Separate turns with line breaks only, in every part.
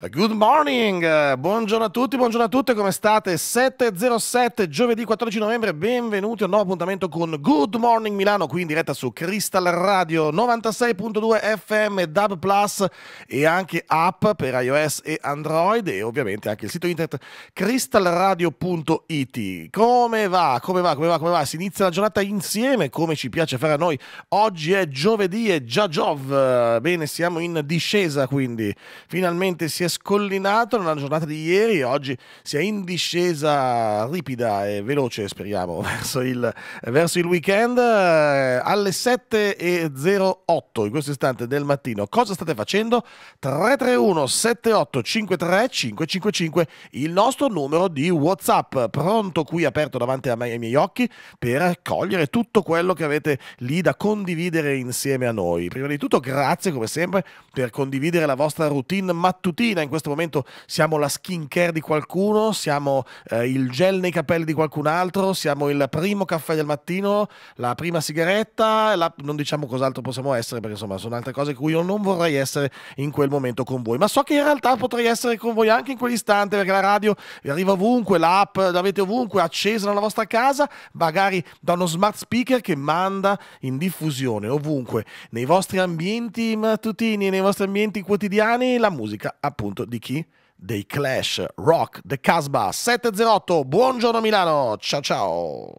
Good morning, buongiorno a tutti, buongiorno a tutte, come state? 7.07, giovedì 14 novembre, benvenuti a un nuovo appuntamento con Good Morning Milano, qui in diretta su Crystal Radio 96.2 FM, DAB Plus e anche app per iOS e Android e ovviamente anche il sito internet crystalradio.it. Come va? Come va? Come va? Come va? Si inizia la giornata insieme, come ci piace fare a noi. Oggi è giovedì e già Giov, bene, siamo in discesa quindi, finalmente si è è scollinato nella giornata di ieri, oggi si è in discesa ripida e veloce, speriamo, verso il, verso il weekend. Eh, alle 7.08 in questo istante del mattino, cosa state facendo? 331 78 53 555, il nostro numero di WhatsApp, pronto qui aperto davanti me, ai miei occhi per cogliere tutto quello che avete lì da condividere insieme a noi. Prima di tutto, grazie come sempre per condividere la vostra routine mattutina cucina, in questo momento siamo la skin care di qualcuno, siamo eh, il gel nei capelli di qualcun altro, siamo il primo caffè del mattino, la prima sigaretta, la... non diciamo cos'altro possiamo essere perché insomma sono altre cose cui io non vorrei essere in quel momento con voi, ma so che in realtà potrei essere con voi anche in quell'istante perché la radio arriva ovunque, l'app l'avete ovunque, accesa nella vostra casa, magari da uno smart speaker che manda in diffusione ovunque nei vostri ambienti mattutini, nei vostri ambienti quotidiani la musica appunto appunto di chi? Dei Clash Rock The Casbah 708. Buongiorno Milano, ciao ciao.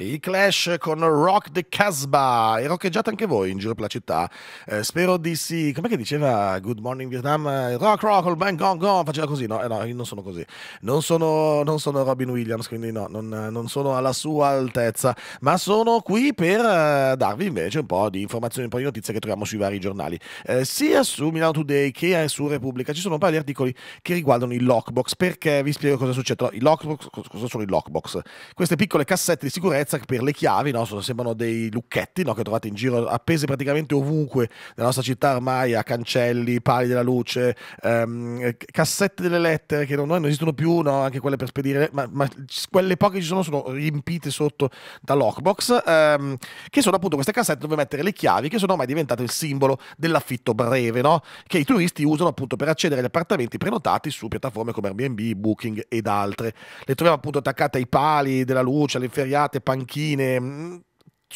I Clash con Rock the Casbah e roccheggiate anche voi in giro per la città. Eh, spero di sì. Com'è che diceva Good Morning Vietnam? Rock, rock, all bang, gong, gong. Faceva così, no? Eh, no, io non sono così. Non sono, non sono Robin Williams, quindi no, non, non, sono alla sua altezza. Ma sono qui per eh, darvi invece un po' di informazioni, un po' di notizie che troviamo sui vari giornali. Eh, sia su Milano Today che eh, su Repubblica ci sono un paio di articoli che riguardano i lockbox. Perché vi spiego cosa succede. I lockbox, cosa sono i lockbox? Queste piccole cassette di sicurezza Rezak per le chiavi, no? sembrano dei lucchetti no? che trovate in giro appesi praticamente ovunque nella nostra città ormai a cancelli, pali della luce, ehm, cassette delle lettere che non, non esistono più, no? anche quelle per spedire, ma, ma, quelle poche ci sono sono riempite sotto da lockbox, ehm, che sono appunto queste cassette dove mettere le chiavi che sono ormai diventate il simbolo dell'affitto breve, no? che i turisti usano appunto per accedere agli appartamenti prenotati su piattaforme come Airbnb, Booking ed altre. Le troviamo appunto attaccate ai pali della luce, alle inferriate, pali panchine mm,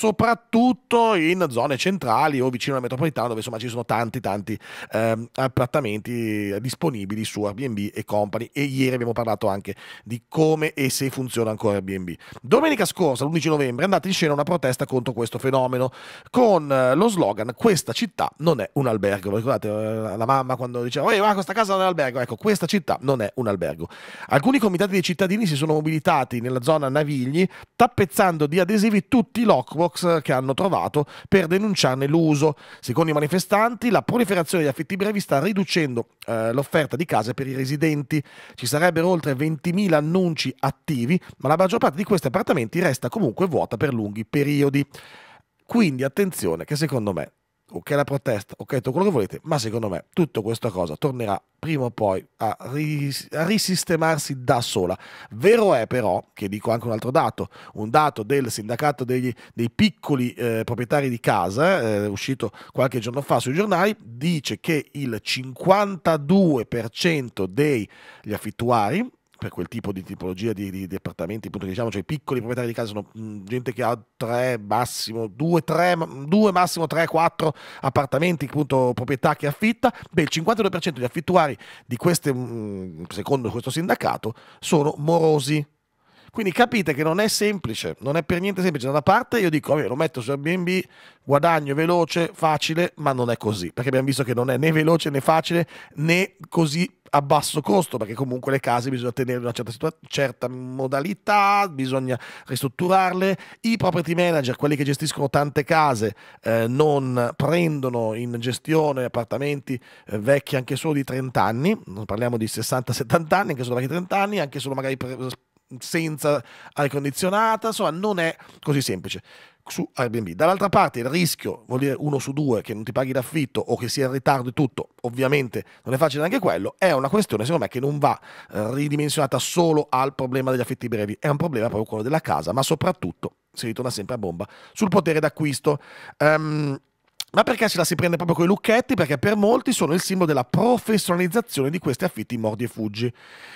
soprattutto in zone centrali o vicino alla metropolitana dove insomma ci sono tanti tanti ehm, appartamenti disponibili su Airbnb e company e ieri abbiamo parlato anche di come e se funziona ancora Airbnb. Domenica scorsa, l'11 novembre, è andata in scena una protesta contro questo fenomeno con eh, lo slogan questa città non è un albergo. Ricordate eh, la mamma quando diceva "Ehi, ma questa casa non è un albergo". Ecco, questa città non è un albergo. Alcuni comitati dei cittadini si sono mobilitati nella zona Navigli tappezzando di adesivi tutti i loco box che hanno trovato per denunciarne l'uso. Secondo i manifestanti, la proliferazione di affitti brevi sta riducendo eh, l'offerta di case per i residenti. Ci sarebbero oltre 20.000 annunci attivi, ma la maggior parte di questi appartamenti resta comunque vuota per lunghi periodi. Quindi attenzione che secondo me o ok la protesta, ok tutto quello che volete, ma secondo me tutta questa cosa tornerà prima o poi a, ris- a, risistemarsi da sola. Vero è però, che dico anche un altro dato, un dato del sindacato degli, dei piccoli eh, proprietari di casa, eh, uscito qualche giorno fa sui giornali, dice che il 52% degli affittuari per quel tipo di tipologia di, di, di appartamenti, appunto diciamo, cioè i piccoli proprietari di casa sono mm, gente che ha tre massimo, due, tre, due massimo tre, quattro appartamenti, appunto proprietà che affitta, beh il 52% degli affittuari di queste, mm, secondo questo sindacato, sono morosi. Quindi capite che non è semplice, non è per niente semplice. Da una parte io dico, vabbè, lo metto su Airbnb, guadagno veloce, facile, ma non è così, perché abbiamo visto che non è né veloce né facile né così a basso costo, perché comunque le case bisogna tenere una certa, certa modalità, bisogna ristrutturarle. I property manager, quelli che gestiscono tante case, eh, non prendono in gestione appartamenti eh, vecchi anche solo di 30 anni, non parliamo di 60-70 anni, anche solo di 30 anni, anche solo magari senza aria condizionata, insomma non è così semplice su Airbnb. Dall'altra parte il rischio, vuol dire uno su due, che non ti paghi l'affitto o che sia in ritardo e tutto, ovviamente non è facile neanche quello, è una questione secondo me che non va eh, ridimensionata solo al problema degli affitti brevi, è un problema proprio quello della casa, ma soprattutto si ritorna sempre a bomba sul potere d'acquisto. Um, ma perché ce la si prende proprio con i lucchetti? Perché per molti sono il simbolo della professionalizzazione di questi affitti mordi e fuggi.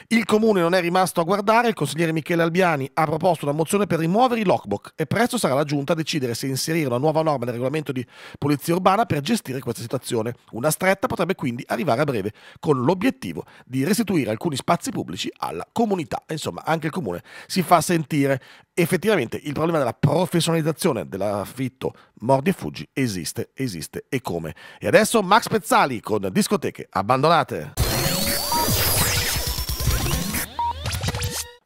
Il comune non è rimasto a guardare, il consigliere Michele Albiani ha proposto una mozione per rimuovere i lockbox e presto sarà la giunta a decidere se inserire una nuova norma nel regolamento di polizia urbana per gestire questa situazione. Una stretta potrebbe quindi arrivare a breve con l'obiettivo di restituire alcuni spazi pubblici alla comunità. Insomma, anche il comune si fa sentire effettivamente il problema della professionalizzazione dell'affitto mordi e fuggi esiste, esiste e come. E adesso Max Pezzali con discoteche abbandonate.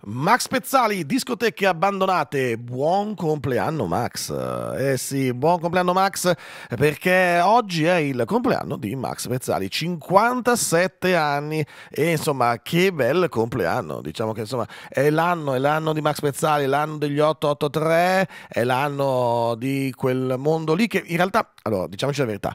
Max Pezzali, discoteche abbandonate, buon compleanno Max. Eh sì, buon compleanno Max perché oggi è il compleanno di Max Pezzali, 57 anni e insomma che bel compleanno, diciamo che insomma è l'anno, è l'anno di Max Pezzali, l'anno degli 883, è l'anno di quel mondo lì che in realtà, allora diciamoci la verità,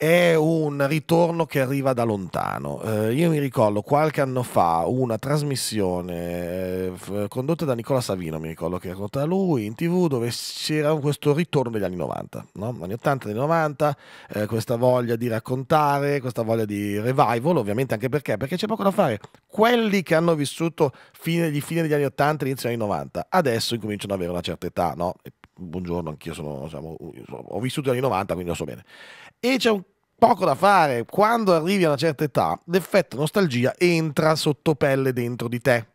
è un ritorno che arriva da lontano. Eh, io mi ricordo qualche anno fa una trasmissione eh, condotta da Nicola Savino, mi ricordo che era condotta da lui in tv, dove c'era questo ritorno degli anni 90, no? anni 80, anni 90, eh, questa voglia di raccontare, questa voglia di revival, ovviamente anche perché, perché c'è poco da fare. Quelli che hanno vissuto fine, gli fine degli anni 80, inizio degli anni 90, adesso incominciano ad avere una certa età, no? buongiorno, anch'io sono, diciamo, ho vissuto gli anni 90, quindi lo so bene. E c'è un poco da fare, quando arrivi a una certa età, l'effetto nostalgia entra sotto pelle dentro di te.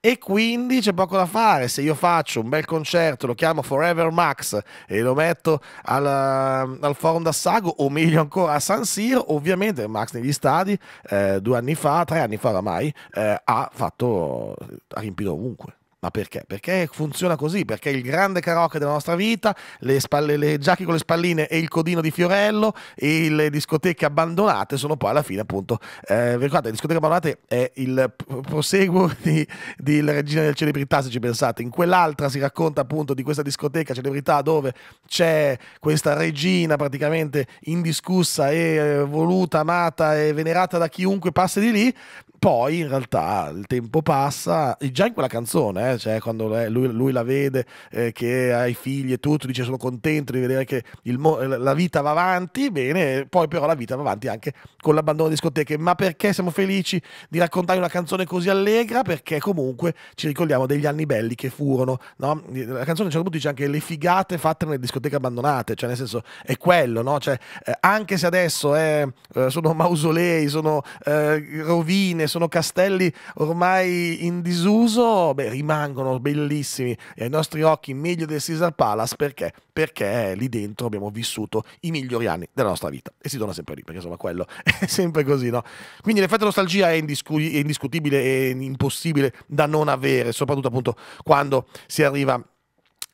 E quindi c'è poco da fare. Se io faccio un bel concerto, lo chiamo Forever Max e lo metto al, ehm, al Forum d'Assago, o meglio ancora a San Siro, ovviamente Max negli stadi, eh, due anni fa, tre anni fa oramai, eh, ha fatto, ha riempito ovunque. Ma perché? Perché funziona così, perché il grande karaoke della nostra vita, le, spalle, le giacche con le spalline e il codino di Fiorello e le discoteche abbandonate sono poi alla fine appunto, eh, vi ricordate, le discoteche abbandonate è il proseguo di, di La regina delle celebrità se ci pensate, in quell'altra si racconta appunto di questa discoteca celebrità dove c'è questa regina praticamente indiscussa e eh, voluta, amata e venerata da chiunque passa di lì, poi in realtà il tempo passa, già in quella canzone, eh, eh? cioè, quando lui, lui, la vede eh, che ha i figli e tutto, dice sono contento di vedere che eh, la vita va avanti, bene, poi però la vita va avanti anche con l'abbandono delle discoteche, ma perché siamo felici di raccontare una canzone così allegra? Perché comunque ci ricordiamo degli anni belli che furono, no? la canzone a un certo punto dice anche le figate fatte nelle discoteche abbandonate, cioè nel senso è quello, no? cioè, eh, anche se adesso eh, eh, sono mausolei, sono rovine, sono castelli ormai in disuso, beh, rimane rimangono bellissimi e ai nostri occhi meglio del Caesar Palace perché? Perché lì dentro abbiamo vissuto i migliori anni della nostra vita e si torna sempre lì perché insomma quello è sempre così, no? Quindi l'effetto nostalgia è, indiscu- è indiscutibile e impossibile da non avere, soprattutto appunto quando si arriva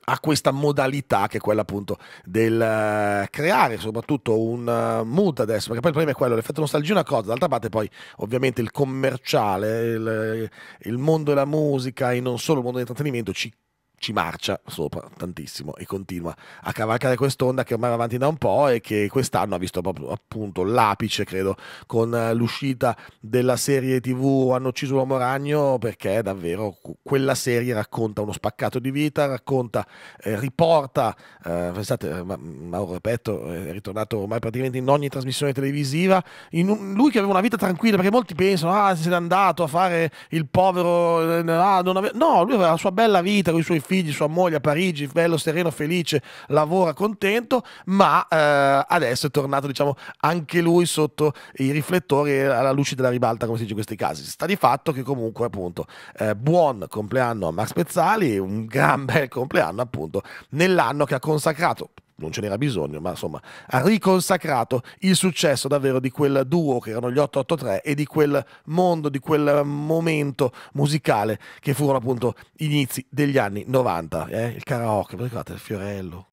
a questa modalità che è quella appunto del eh, creare soprattutto un eh, mood adesso, perché poi il problema è quello, l'effetto nostalgia è una cosa, d'altra parte poi ovviamente il commerciale, il, il mondo della musica e non solo il mondo dell'intrattenimento ci ci marcia sopra tantissimo e continua a cavalcare quest'onda che ormai va avanti da un po' e che quest'anno ha visto proprio appunto l'apice, credo, con eh, l'uscita della serie TV Hanno ucciso l'uomo ragno perché davvero quella serie racconta uno spaccato di vita, racconta, eh, riporta, eh, pensate, eh, Mauro Repetto eh, è ritornato ormai praticamente in ogni trasmissione televisiva, un, lui che aveva una vita tranquilla perché molti pensano, ah, se n'è andato a fare il povero, ah, non ave-". no, lui aveva la sua bella vita con i suoi figli, figli, sua moglie a Parigi, bello, sereno, felice, lavora contento, ma eh, adesso è tornato diciamo, anche lui sotto i riflettori e alla luce della ribalta, come si dice in questi casi. Sta di fatto che comunque appunto eh, buon compleanno a Max Pezzali, un gran bel compleanno appunto nell'anno che ha consacrato non ce n'era bisogno, ma insomma ha riconsacrato il successo davvero di quel duo che erano gli 883 e di quel mondo, di quel momento musicale che furono appunto inizi degli anni 90. Eh? Il karaoke, ricordate, il Fiorello.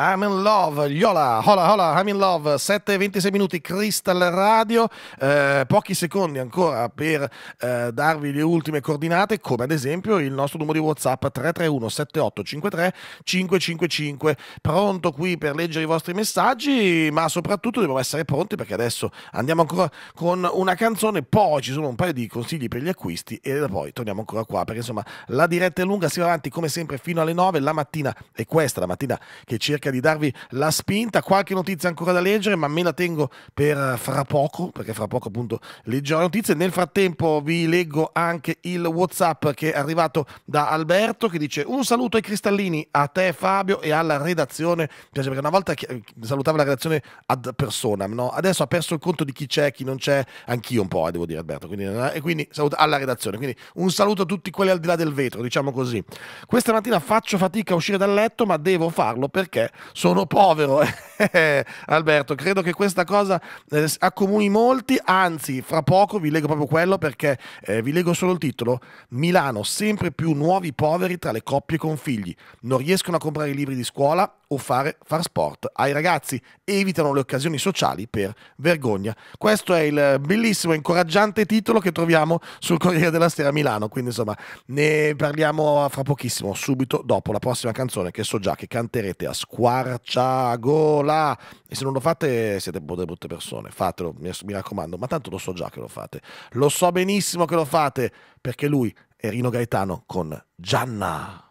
I'm in love, Yola, hola hola, I'm in love, 7 26 minuti Crystal Radio, eh, pochi secondi ancora per eh, darvi le ultime coordinate, come ad esempio il nostro numero di WhatsApp 331 7853 555. Pronto qui per leggere i vostri messaggi, ma soprattutto dobbiamo essere pronti perché adesso andiamo ancora con una canzone, poi ci sono un paio di consigli per gli acquisti e poi torniamo ancora qua perché insomma la diretta è lunga, si va avanti come sempre fino alle 9, la mattina è questa la mattina che cerca cerca di darvi la spinta. Qualche notizia ancora da leggere, ma me la tengo per eh, fra poco, perché fra poco appunto leggerò le notizie. Nel frattempo vi leggo anche il WhatsApp che è arrivato da Alberto che dice un saluto ai cristallini, a te Fabio e alla redazione. Mi piace perché una volta salutava la redazione ad persona, no? adesso ha perso il conto di chi c'è, chi non c'è, anch'io un po', eh, devo dire Alberto. Quindi, eh, e quindi saluto alla redazione. Quindi un saluto a tutti quelli al di là del vetro, diciamo così. Questa mattina faccio fatica a uscire dal letto, ma devo farlo perché sono povero, eh, Alberto, credo che questa cosa eh, accomuni molti, anzi fra poco vi leggo proprio quello perché eh, vi leggo solo il titolo, Milano, sempre più nuovi poveri tra le coppie con figli, non riescono a comprare i libri di scuola o fare far sport ai ragazzi, evitano le occasioni sociali per vergogna. Questo è il bellissimo, incoraggiante titolo che troviamo sul Corriere della Sera Milano, quindi insomma ne parliamo fra pochissimo, subito dopo la prossima canzone che so già che canterete a scuola Squarciagola. E se non lo fate siete boh, delle brutte persone, fatelo, mi raccomando, ma tanto lo so già che lo fate. Lo so benissimo che lo fate, perché lui è Rino Gaetano con Gianna.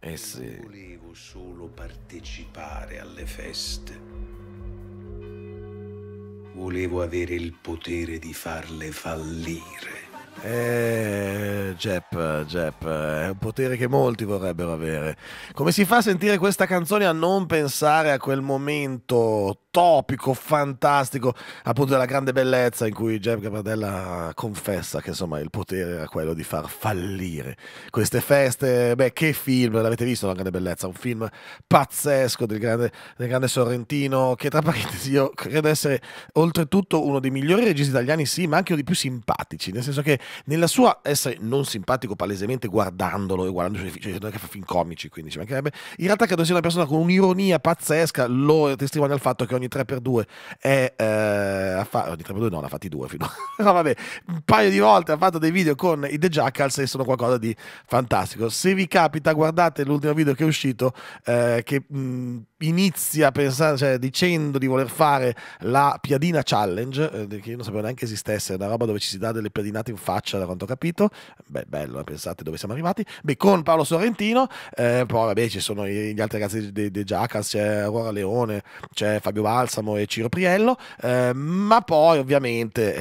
Eh sì. Volevo solo partecipare alle feste. Volevo avere il potere di farle fallire. Eh, Jep, Jep, è un potere che molti vorrebbero avere. Come si fa a sentire questa canzone a non pensare a quel momento topico, fantastico, appunto della grande bellezza in cui Jep Capardella confessa che insomma il potere era quello di far fallire queste feste. Beh, che film, l'avete visto La grande bellezza, un film pazzesco del grande, del grande Sorrentino che tra parentesi io credo essere oltretutto uno dei migliori registi italiani, sì, ma anche uno dei più simpatici, nel senso che nella sua essere non simpatico palesemente guardandolo e guardando i suoi film, cioè, cioè che fa film comici, quindi ci mancherebbe, in realtà credo sia una persona con un'ironia pazzesca, lo testimonia il fatto che ogni 3x2 è... Eh, fa- ogni 3x2 no, l'ha fatti due fino a... vabbè, un paio di volte ha fatto dei video con i The Jackals e sono qualcosa di fantastico. Se vi capita guardate l'ultimo video che è uscito eh, che... Mh, inizia pensando, cioè, dicendo di voler fare la piadina challenge, eh, che io non sapevo neanche esistesse, è una roba dove ci si dà delle piadinate in faccia, da quanto ho capito, beh, bello, eh, pensate dove siamo arrivati, beh, con Paolo Sorrentino, eh, poi vabbè, ci sono gli altri ragazzi dei de c'è Aurora Leone, c'è Fabio Balsamo e Ciro Priello, eh, ma poi ovviamente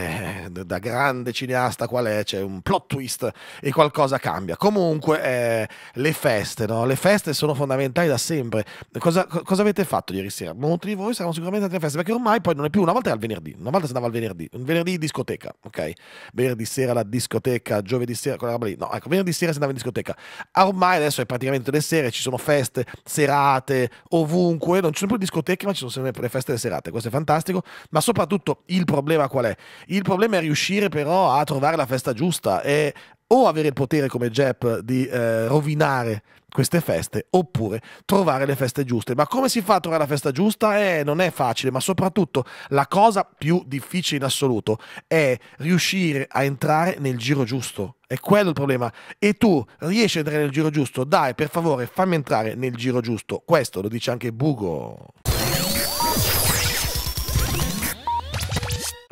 eh, da grande cineasta qual è, c'è un plot twist e qualcosa cambia. Comunque eh, le feste, no? le feste sono fondamentali da sempre. Cosa, cosa avete fatto ieri sera? Molti di voi saranno sicuramente andati a festa perché ormai poi non è più. Una volta era il venerdì, una volta si andava al venerdì, un venerdì discoteca, ok? Venerdì sera la discoteca, giovedì sera quella roba lì. No, ecco, venerdì sera si andava in discoteca. Ah, ormai adesso è praticamente tutte le sere, ci sono feste, serate, ovunque. Non ci sono più discoteche, ma ci sono sempre le feste e le serate. Questo è fantastico. Ma soprattutto il problema qual è? Il problema è riuscire però a trovare la festa giusta e o avere il potere come Jep di eh, rovinare queste feste oppure trovare le feste giuste. Ma come si fa a trovare la festa giusta? Eh, non è facile, ma soprattutto la cosa più difficile in assoluto è riuscire a entrare nel giro giusto. È quello il problema. E tu riesci a entrare nel giro giusto? Dai, per favore, fammi entrare nel giro giusto. Questo lo dice anche Bugo.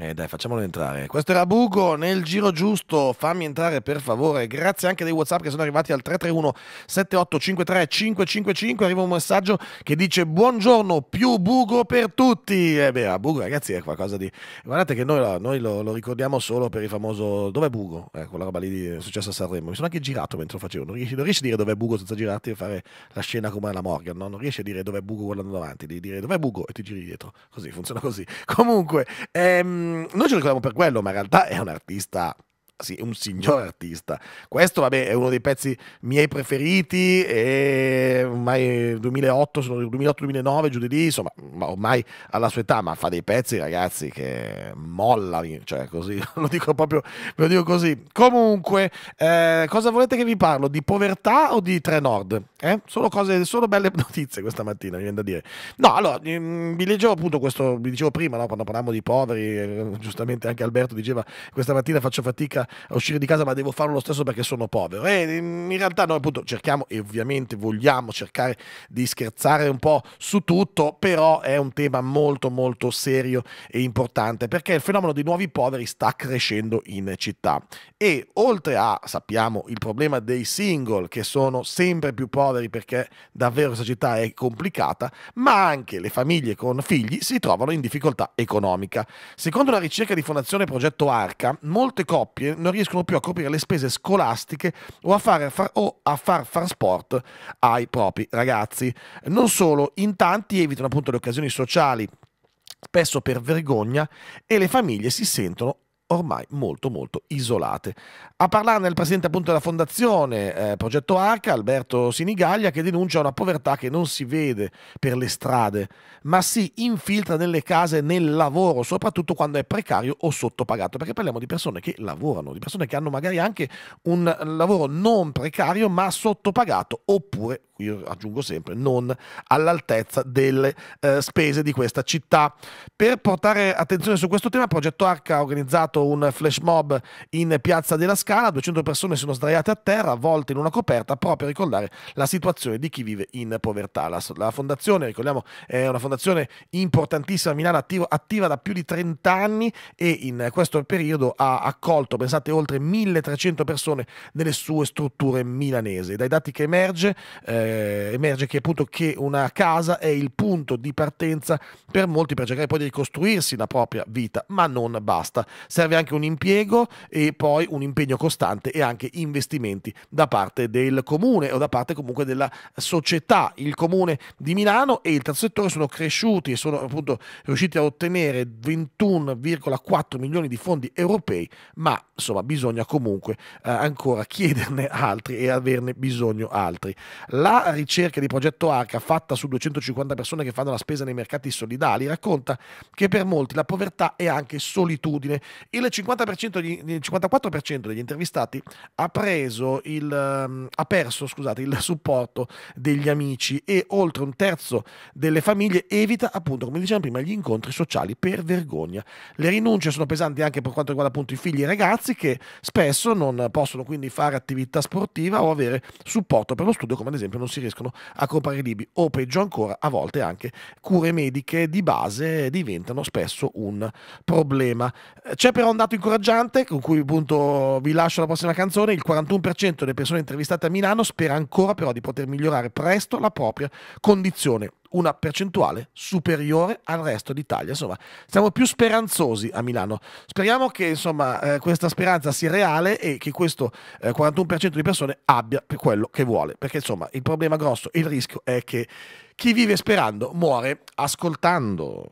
Eh dai, facciamolo entrare. Questo era Bugo nel giro giusto. Fammi entrare per favore. Grazie anche dei WhatsApp che sono arrivati al 331 7853 555. Arriva un messaggio che dice buongiorno più Bugo per tutti. E eh, beh, a Bugo ragazzi è qualcosa di... Guardate che noi, noi lo, lo, ricordiamo solo per il famoso... Dov'è Bugo? Eh, quella roba lì è successa a Sanremo. Mi sono anche girato mentre lo facevo. Non riesci, non riesci a dire dov'è Bugo senza girarti e fare la scena come alla Morgan. No? Non riesci a dire dov'è Bugo guardando davanti. Devi dire dov'è Bugo e ti giri dietro. Così, funziona così. Comunque... Ehm, noi ce lo ricordiamo per quello, ma in realtà è un artista sì, un signor artista. Questo, vabbè, è uno dei pezzi miei preferiti, e ormai 2008, 2008-2009, giù di lì, insomma, ormai alla sua età, ma fa dei pezzi, ragazzi, che molla, cioè così, lo dico proprio, ve lo dico così. Comunque, eh, cosa volete che vi parlo? Di povertà o di Tre Nord? Eh? Solo cose, solo belle notizie questa mattina, mi viene da dire. No, allora, mm, vi leggevo appunto questo, vi dicevo prima, no, quando parlavamo di poveri, eh, giustamente anche Alberto diceva, questa mattina faccio fatica a uscire di casa, ma devo farlo lo stesso perché sono povero. E eh, in realtà noi appunto cerchiamo e ovviamente vogliamo cercare di scherzare un po' su tutto, però è un tema molto molto serio e importante perché il fenomeno dei nuovi poveri sta crescendo in città e oltre a, sappiamo, il problema dei single che sono sempre più poveri perché davvero questa città è complicata, ma anche le famiglie con figli si trovano in difficoltà economica. Secondo la ricerca di Fondazione Progetto Arca, molte coppie non riescono più a coprire le spese scolastiche o a, fare, far, o a far far sport ai propri ragazzi. Non solo, in tanti evitano appunto le occasioni sociali spesso per vergogna, e le famiglie si sentono ormai molto molto isolate. A parlarne il presidente appunto della fondazione eh, Progetto Arca, Alberto Sinigaglia, che denuncia una povertà che non si vede per le strade, ma si infiltra nelle case, nel lavoro, soprattutto quando è precario o sottopagato, perché parliamo di persone che lavorano, di persone che hanno magari anche un lavoro non precario, ma sottopagato, oppure, io aggiungo sempre, non all'altezza delle eh, spese di questa città. Per portare attenzione su questo tema, Progetto Arca ha organizzato un flash mob in piazza della Scala, 200 persone sono sdraiate a terra, avvolte in una coperta, proprio a ricordare la situazione di chi vive in povertà. La, la fondazione, ricordiamo, è una fondazione importantissima a Milano, attivo, attiva da più di 30 anni e in questo periodo ha accolto, pensate, oltre 1300 persone nelle sue strutture milanesi. Dai dati che emerge, eh, emerge che appunto che una casa è il punto di partenza per molti per cercare poi di ricostruirsi la propria vita, ma non basta. Serve serve anche un impiego e poi un impegno costante e anche investimenti da parte del comune o da parte comunque della società. Il comune di Milano e il terzo settore sono cresciuti e sono appunto riusciti a ottenere 21,4 milioni di fondi europei, ma insomma bisogna comunque eh, ancora chiederne altri e averne bisogno altri. La ricerca di progetto Arca fatta su 250 persone che fanno la spesa nei mercati solidali racconta che per molti la povertà è anche solitudine il, 50% degli, il 54% degli intervistati ha, il, ehm, ha perso scusate, il supporto degli amici e oltre un terzo delle famiglie evita appunto, come dicevamo prima, gli incontri sociali per vergogna. Le rinunce sono pesanti anche per quanto riguarda appunto i figli e i ragazzi che spesso non possono quindi fare attività sportiva o avere supporto per lo studio, come ad esempio non si riescono a comprare libri o peggio ancora, a volte anche cure mediche di base diventano spesso un problema. C'è però però un dato incoraggiante con cui appunto vi lascio la prossima canzone, il 41% delle persone intervistate a Milano spera ancora però di poter migliorare presto la propria condizione, una percentuale superiore al resto d'Italia, insomma siamo più speranzosi a Milano, speriamo che insomma eh, questa speranza sia reale e che questo eh, 41% di persone abbia quello che vuole, perché insomma il problema grosso, il rischio è che chi vive sperando muore ascoltando.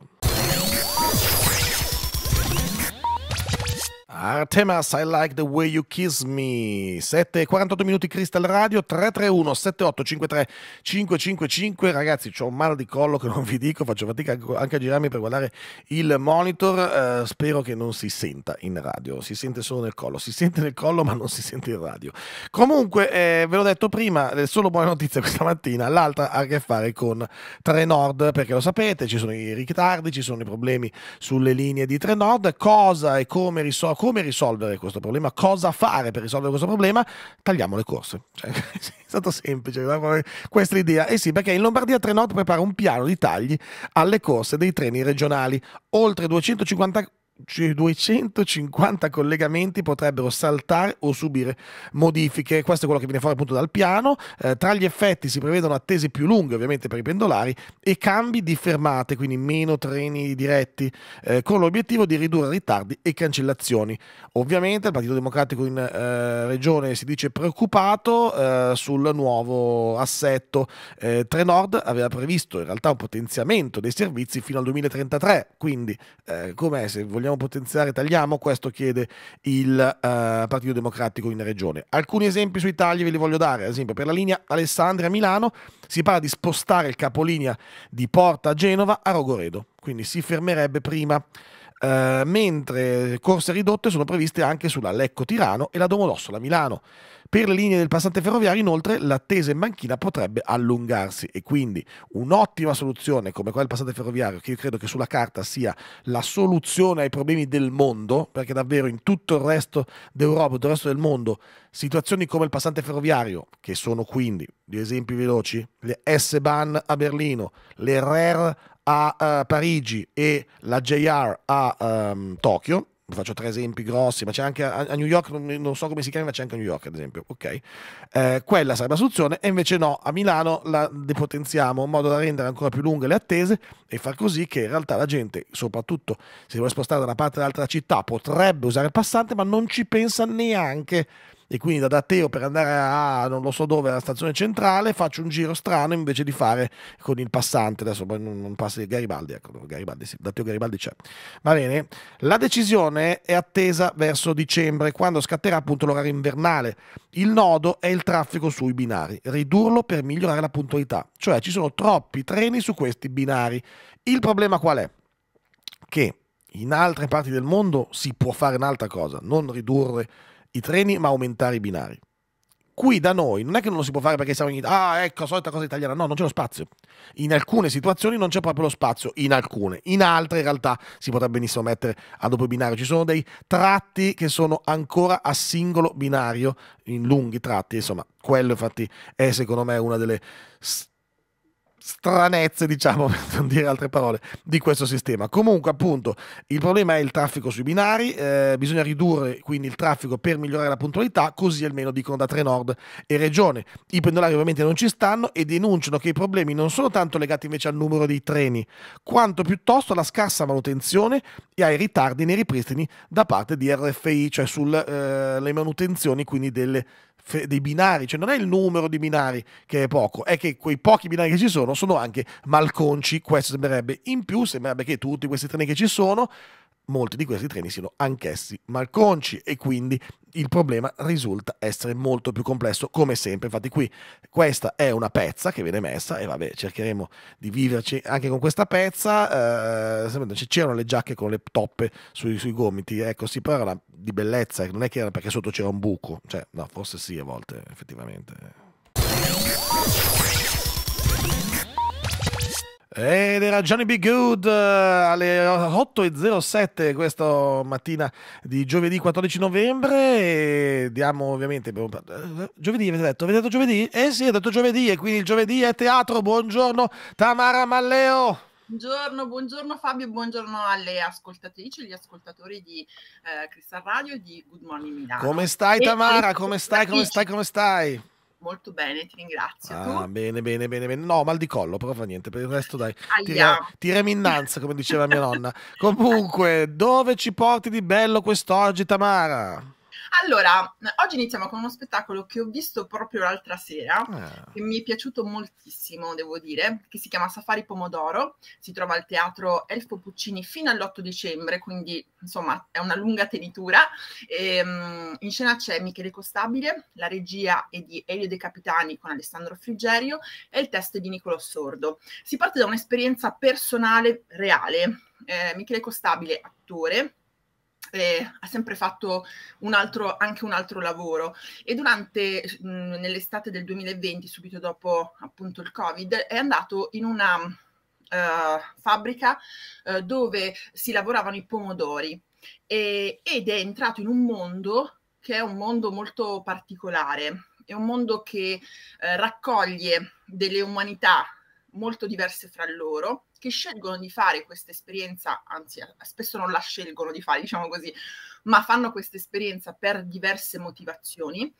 Artemas, I like the way you kiss me. 7:48 minuti Crystal Radio 331 7853 555. Ragazzi, ho un mal di collo che non vi dico, faccio fatica anche a girarmi per guardare il monitor. Eh, spero che non si senta in radio, si sente solo nel collo, si sente nel collo, ma non si sente in radio. Comunque, eh, ve l'ho detto prima, è eh, solo buona notizia questa mattina. L'altra ha a che fare con Trenord, perché lo sapete, ci sono i ritardi, ci sono i problemi sulle linee di Trenord, cosa e come risolvere come risolvere questo problema, cosa fare per risolvere questo problema, tagliamo le corse. Cioè, è stato semplice, questa è l'idea. E eh sì, perché in Lombardia Trenot prepara un piano di tagli alle corse dei treni regionali, oltre 250 250 collegamenti potrebbero saltare o subire modifiche. Questo è quello che viene fuori appunto dal piano. Eh, tra gli effetti si prevedono attese più lunghe ovviamente per i pendolari e cambi di fermate, quindi meno treni diretti, eh, con l'obiettivo di ridurre ritardi e cancellazioni. Ovviamente il Partito Democratico in eh, regione si dice preoccupato eh, sul nuovo assetto. Eh, Trenord aveva previsto in realtà un potenziamento dei servizi fino al 2033, quindi eh, come se vogliamo vogliamo potenziare, tagliamo, questo chiede il eh, Partito Democratico in regione. Alcuni esempi sui tagli ve li voglio dare, ad esempio per la linea Alessandria-Milano si parla di spostare il capolinea di Porta a Genova a Rogoredo, quindi si fermerebbe prima eh, mentre corse ridotte sono previste anche sulla Lecco Tirano e la Domodossola Milano. Per le linee del passante ferroviario, inoltre, l'attesa in banchina potrebbe allungarsi e quindi un'ottima soluzione come quella del passante ferroviario, che io credo che sulla carta sia la soluzione ai problemi del mondo, perché davvero in tutto il resto d'Europa, tutto il resto del mondo, situazioni come il passante ferroviario, che sono quindi, di esempi veloci, le S-Bahn a Berlino, le RER a uh, Parigi e la JR a um, Tokyo, faccio tre esempi grossi, ma c'è anche a, a, New York, non so come si chiama, ma c'è anche a New York ad esempio, ok? Eh, quella sarebbe la soluzione e invece no, a Milano la depotenziamo in modo da rendere ancora più lunghe le attese e far così che in realtà la gente, soprattutto se si vuole spostare da una parte all'altra città, potrebbe usare il passante, ma non ci pensa neanche e quindi da Datteo per andare a non lo so dove alla stazione centrale faccio un giro strano invece di fare con il passante adesso non, non passa Garibaldi ecco Garibaldi sì Datteo Garibaldi c'è va bene la decisione è attesa verso dicembre quando scatterà appunto l'orario invernale il nodo è il traffico sui binari ridurlo per migliorare la puntualità cioè ci sono troppi treni su questi binari il problema qual è? che in altre parti del mondo si può fare un'altra cosa non ridurre i treni ma aumentare i binari. Qui da noi non è che non lo si può fare perché siamo in Italia, ah ecco, solita cosa italiana, no, non c'è lo spazio. In alcune situazioni non c'è proprio lo spazio, in alcune, in altre in realtà si potrebbe benissimo mettere a doppio binario, ci sono dei tratti che sono ancora a singolo binario, in lunghi tratti, insomma, quello infatti è secondo me una delle stranezze, diciamo, per non dire altre parole, di questo sistema. Comunque, appunto, il problema è il traffico sui binari, eh, bisogna ridurre quindi il traffico per migliorare la puntualità, così almeno dicono da Trenord e Regione. I pendolari ovviamente non ci stanno e denunciano che i problemi non sono tanto legati invece al numero dei treni, quanto piuttosto alla scarsa manutenzione e ai ritardi nei ripristini da parte di RFI, cioè sulle eh, manutenzioni quindi delle dei binari, cioè non è il numero di binari che è poco, è che quei pochi binari che ci sono sono anche malconci, questo sembrerebbe in più, sembrerebbe che tutti questi treni che ci sono molti di questi treni siano anch'essi malconci e quindi il problema risulta essere molto più complesso come sempre infatti qui questa è una pezza che viene messa e vabbè cercheremo di viverci anche con questa pezza eh, c'erano le giacche con le toppe sui, sui gomiti ecco si parla di bellezza non è che era perché sotto c'era un buco cioè no forse sì a volte effettivamente Ed era Johnny B. Good eh, alle 8.07 questa mattina di giovedì 14 novembre. E diamo ovviamente. Eh, giovedì avete detto? Avete detto giovedì? Eh sì, ho detto giovedì e quindi il giovedì è teatro. Buongiorno Tamara Malleo.
Buongiorno, buongiorno Fabio, buongiorno alle ascoltatrici agli ascoltatori di eh, Crystal Radio e di Good Morning Milano. Come stai Tamara? Come stai? Come stai?
Come stai? Come stai?
molto bene, ti ringrazio.
Ah, bene, bene, bene, bene. No, mal di collo, però fa niente. Per il resto, dai, tira, tirami innanzi, come diceva mia nonna. Comunque, dove ci porti di bello quest'oggi, Tamara?
Allora, oggi iniziamo con uno spettacolo che ho visto proprio l'altra sera, ah. che mi è piaciuto moltissimo, devo dire, che si chiama Safari Pomodoro, si trova al teatro Elfo Puccini fino all'8 dicembre, quindi insomma è una lunga tenitura. E, um, in scena c'è Michele Costabile, la regia è di Elio De Capitani con Alessandro Frigerio e il testo è di Nicolo Sordo. Si parte da un'esperienza personale reale. Eh, Michele Costabile, attore, sempre, ha sempre fatto un altro, anche un altro lavoro e durante, mh, mm, nell'estate del 2020, subito dopo appunto il Covid, è andato in una uh, fabbrica uh, dove si lavoravano i pomodori e, ed è entrato in un mondo che è un mondo molto particolare, è un mondo che eh, raccoglie delle umanità molto diverse fra loro che scelgono di fare questa esperienza, anzi eh, spesso non la scelgono di fare, diciamo così, ma fanno questa esperienza per diverse motivazioni.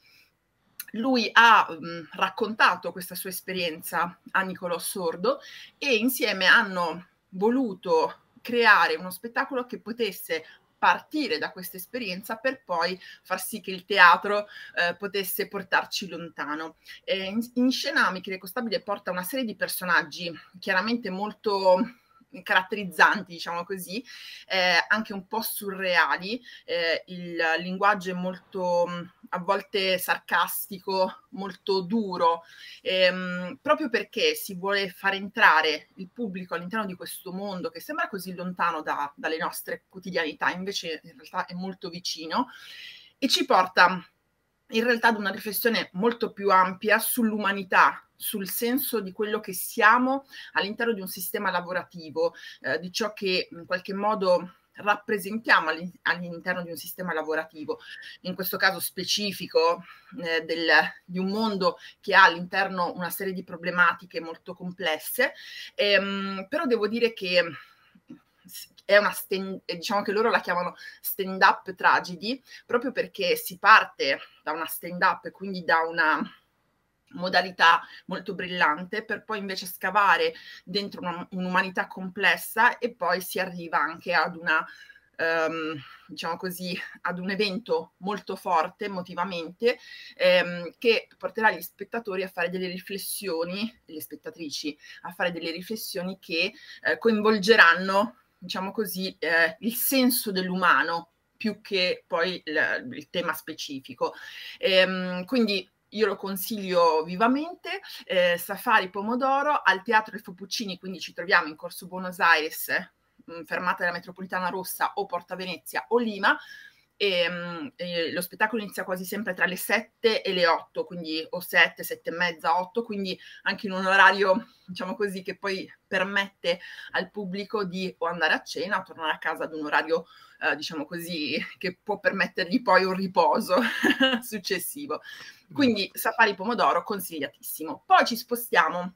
Lui ha mh, mm, raccontato questa sua esperienza a Nicolò Sordo e insieme hanno voluto creare uno spettacolo che potesse partire da questa esperienza per poi far sì che il teatro eh, potesse portarci lontano. Eh, in, in scena Michele Costabile porta una serie di personaggi chiaramente molto caratterizzanti, diciamo così, eh, anche un po' surreali. Eh, il linguaggio è molto a volte sarcastico, molto duro, ehm, proprio perché si vuole far entrare il pubblico all'interno di questo mondo che sembra così lontano da, dalle nostre quotidianità, invece in realtà è molto vicino e ci porta in realtà ad una riflessione molto più ampia sull'umanità sul senso di quello che siamo all'interno di un sistema lavorativo, eh, di ciò che in qualche modo rappresentiamo all'interno di un sistema lavorativo, in questo caso specifico eh, del, di un mondo che ha all'interno una serie di problematiche molto complesse, ehm, però devo dire che mm, è una stand, eh, diciamo che loro la chiamano stand up tragedy proprio perché si parte da una stand up, quindi da una modalità molto brillante per poi invece scavare dentro una, un'umanità complessa e poi si arriva anche ad una Um, diciamo così, ad un evento molto forte emotivamente ehm, che porterà gli spettatori a fare delle riflessioni, le spettatrici a fare delle riflessioni che eh, coinvolgeranno, diciamo così, eh, il senso dell'umano più che poi il, il tema specifico. Ehm, quindi io lo consiglio vivamente, eh, Safari Pomodoro al Teatro Fopuccini, quindi ci troviamo in Corso Buenos Aires, mm, fermata della metropolitana rossa o Porta Venezia o Lima, e, ehm, e, eh, lo spettacolo inizia quasi sempre tra le 7 e le 8, quindi o 7, 7 e mezza, 8, quindi anche in un orario, diciamo così, che poi permette al pubblico di o andare a cena o tornare a casa ad un orario, eh, diciamo così, che può permettergli poi un riposo successivo. Mm. Quindi Safari Pomodoro consigliatissimo. Poi ci spostiamo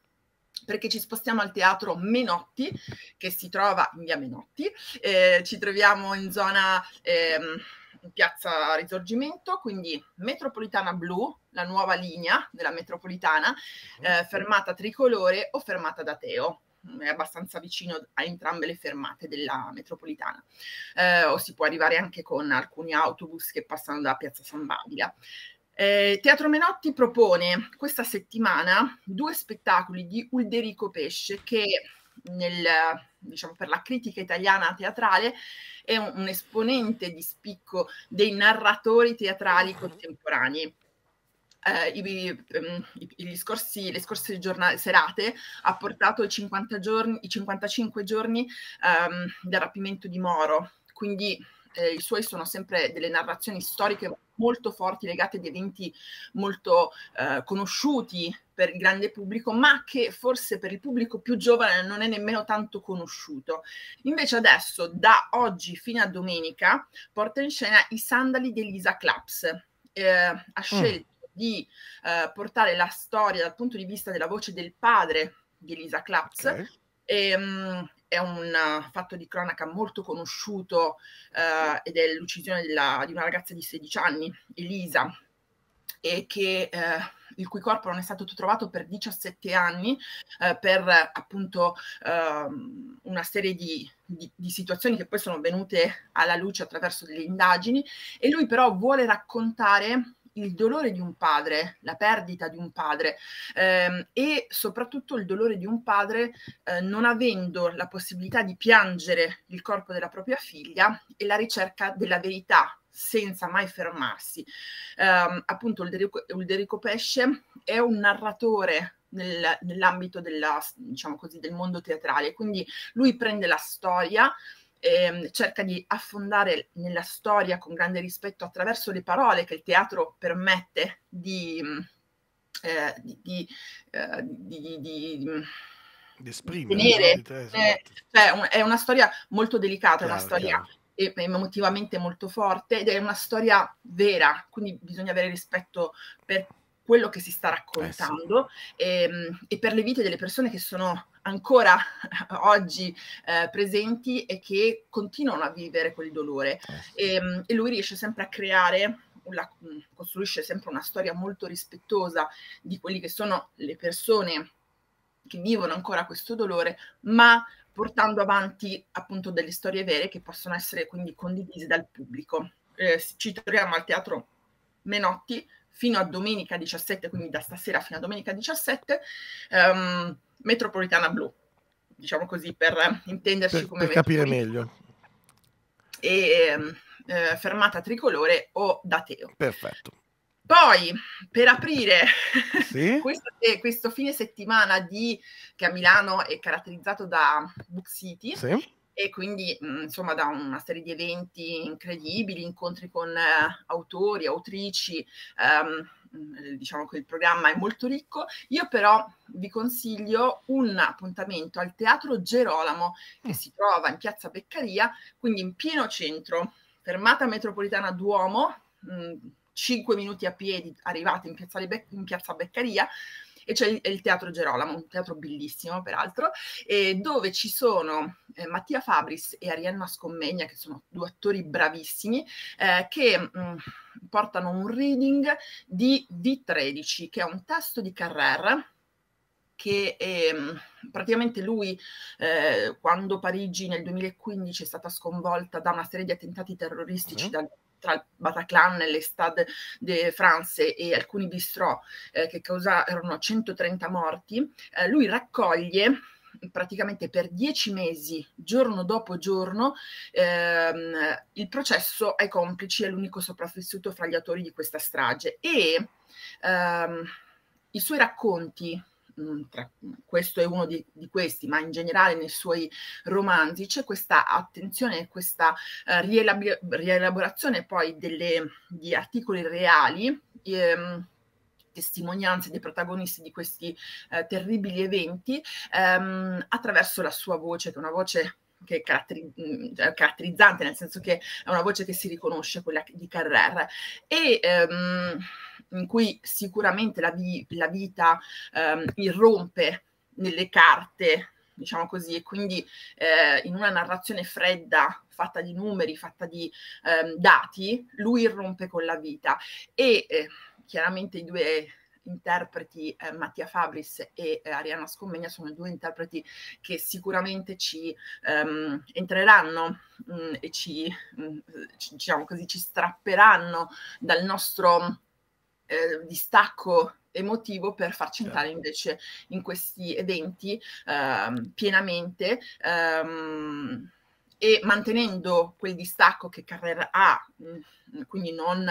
perché ci spostiamo al teatro Menotti, che si trova in via Menotti, eh, ci troviamo in zona... Ehm, piazza Risorgimento, quindi metropolitana blu, la nuova linea della metropolitana, mm. eh, fermata tricolore o fermata da Teo mm, è abbastanza vicino a entrambe le fermate della metropolitana, eh, o si può arrivare anche con alcuni autobus che passano da Piazza San Babila. Eh, Teatro Menotti propone questa settimana due spettacoli di Ulderico Pesce che nel diciamo, per la critica italiana teatrale, è un, un esponente di spicco dei narratori teatrali contemporanei. Eh, i, ehm, i, i, scorsi, le scorse giornate, serate ha portato i, 50 giorni, i 55 giorni ehm, del rapimento di Moro, quindi eh, i suoi sono sempre delle narrazioni storiche molto forti legate ad eventi molto eh, conosciuti per il grande pubblico, ma che forse per il pubblico più giovane non è nemmeno tanto conosciuto. Invece adesso, da oggi fino a domenica, porta in scena i sandali di Elisa Claps. Eh, ha mm. scelto mm. di eh, portare la storia dal punto di vista della voce del padre di Elisa Claps. Okay. E, ehm, è un eh, fatto di cronaca molto conosciuto eh, ed è l'uccisione della, di una ragazza di 16 anni, Elisa, e che, eh, il cui corpo non è stato trovato per 17 anni eh, per appunto ehm, una serie di, di, di situazioni che poi sono venute alla luce attraverso delle indagini e lui però vuole raccontare il dolore di un padre, la perdita di un padre ehm, e soprattutto il dolore di un padre eh, non avendo la possibilità di piangere il corpo della propria figlia e la ricerca della verità senza mai fermarsi. Eh, appunto, Ulderico, Ulderico Pesce è un narratore nel, nell'ambito della, diciamo così, del mondo teatrale, quindi lui prende la storia ehm, cerca di affondare nella storia con grande rispetto attraverso le parole che il teatro permette di... Mm, eh, di, di, eh, di, di di mm, esprimere. Tenere, te, eh, esatto. cioè, è una storia molto delicata, chiaro, una storia chiaro. emotivamente molto forte ed è una storia vera, quindi bisogna avere rispetto per quello che si sta raccontando eh sì. e, ehm, e, per le vite delle persone che sono ancora oggi eh, presenti e che continuano a vivere quel dolore. E, eh ehm, e lui riesce sempre a creare la, mm, costruisce sempre una storia molto rispettosa di quelli che sono le persone che vivono ancora questo dolore, ma portando avanti appunto delle storie vere che possono essere quindi condivise dal pubblico. Eh, ci troviamo al teatro Menotti fino a domenica 17, quindi da stasera fino a domenica 17, um, ehm, metropolitana blu, diciamo così per eh, intenderci per, come... Per
capire meglio.
E ehm, eh, fermata tricolore o da Teo. Perfetto. Poi, per aprire
sì? questo,
eh, questo, fine settimana di, che a Milano è caratterizzato da Book City, sì e quindi mhmm, insomma da una serie di eventi incredibili, incontri con eh, autori, autrici, ehm, mhmm, diciamo che il programma è molto ricco, io però vi consiglio un appuntamento al Teatro Gerolamo che si trova in Piazza Beccaria, quindi in pieno centro, fermata metropolitana Duomo, mh, mhmm, 5 minuti a piedi arrivate in Be- in Piazza Beccaria, e c'è il, il Teatro Gerolamo, un teatro bellissimo peraltro, dove ci sono eh, Mattia Fabris e Arianna Scommegna, che sono due attori bravissimi, eh, che mh, mm, portano un reading di D13, che è un testo di Carrère che eh, praticamente lui, eh, quando Parigi nel 2015 è stata sconvolta da una serie di attentati terroristici mm. dal tra il Bataclan, l'Estade de France e alcuni bistrò eh, che causarono 130 morti, eh, lui raccoglie praticamente per dieci mesi, giorno dopo giorno, ehm, il processo ai complici è l'unico sopravvissuto fra gli autori di questa strage e ehm, i suoi racconti tra, questo è uno di, di, questi, ma in generale nei suoi romanzi c'è questa attenzione e questa eh, rielabor- rielaborazione poi delle, di articoli reali. Ehm, testimonianze dei protagonisti di questi eh, terribili eventi ehm, attraverso la sua voce, che è una voce che è caratteri- mm, eh, caratterizzante, nel senso che è una voce che si riconosce, quella di Carrère. E ehm, in cui sicuramente la, vi- la vita ehm, irrompe nelle carte, diciamo così, e quindi eh, in una narrazione fredda, fatta di numeri, fatta di ehm, dati, lui irrompe con la vita. E eh, chiaramente i due interpreti eh, Mattia Fabris e eh, Ariana Scommegna sono due interpreti che sicuramente ci ehm, entreranno mh, mm, e ci, mh, mm, ci, diciamo così, ci strapperanno dal nostro eh, distacco emotivo per far centrare certo. invece in questi eventi ehm, pienamente ehm, e mantenendo quel distacco che Carrera ha, mm, quindi non,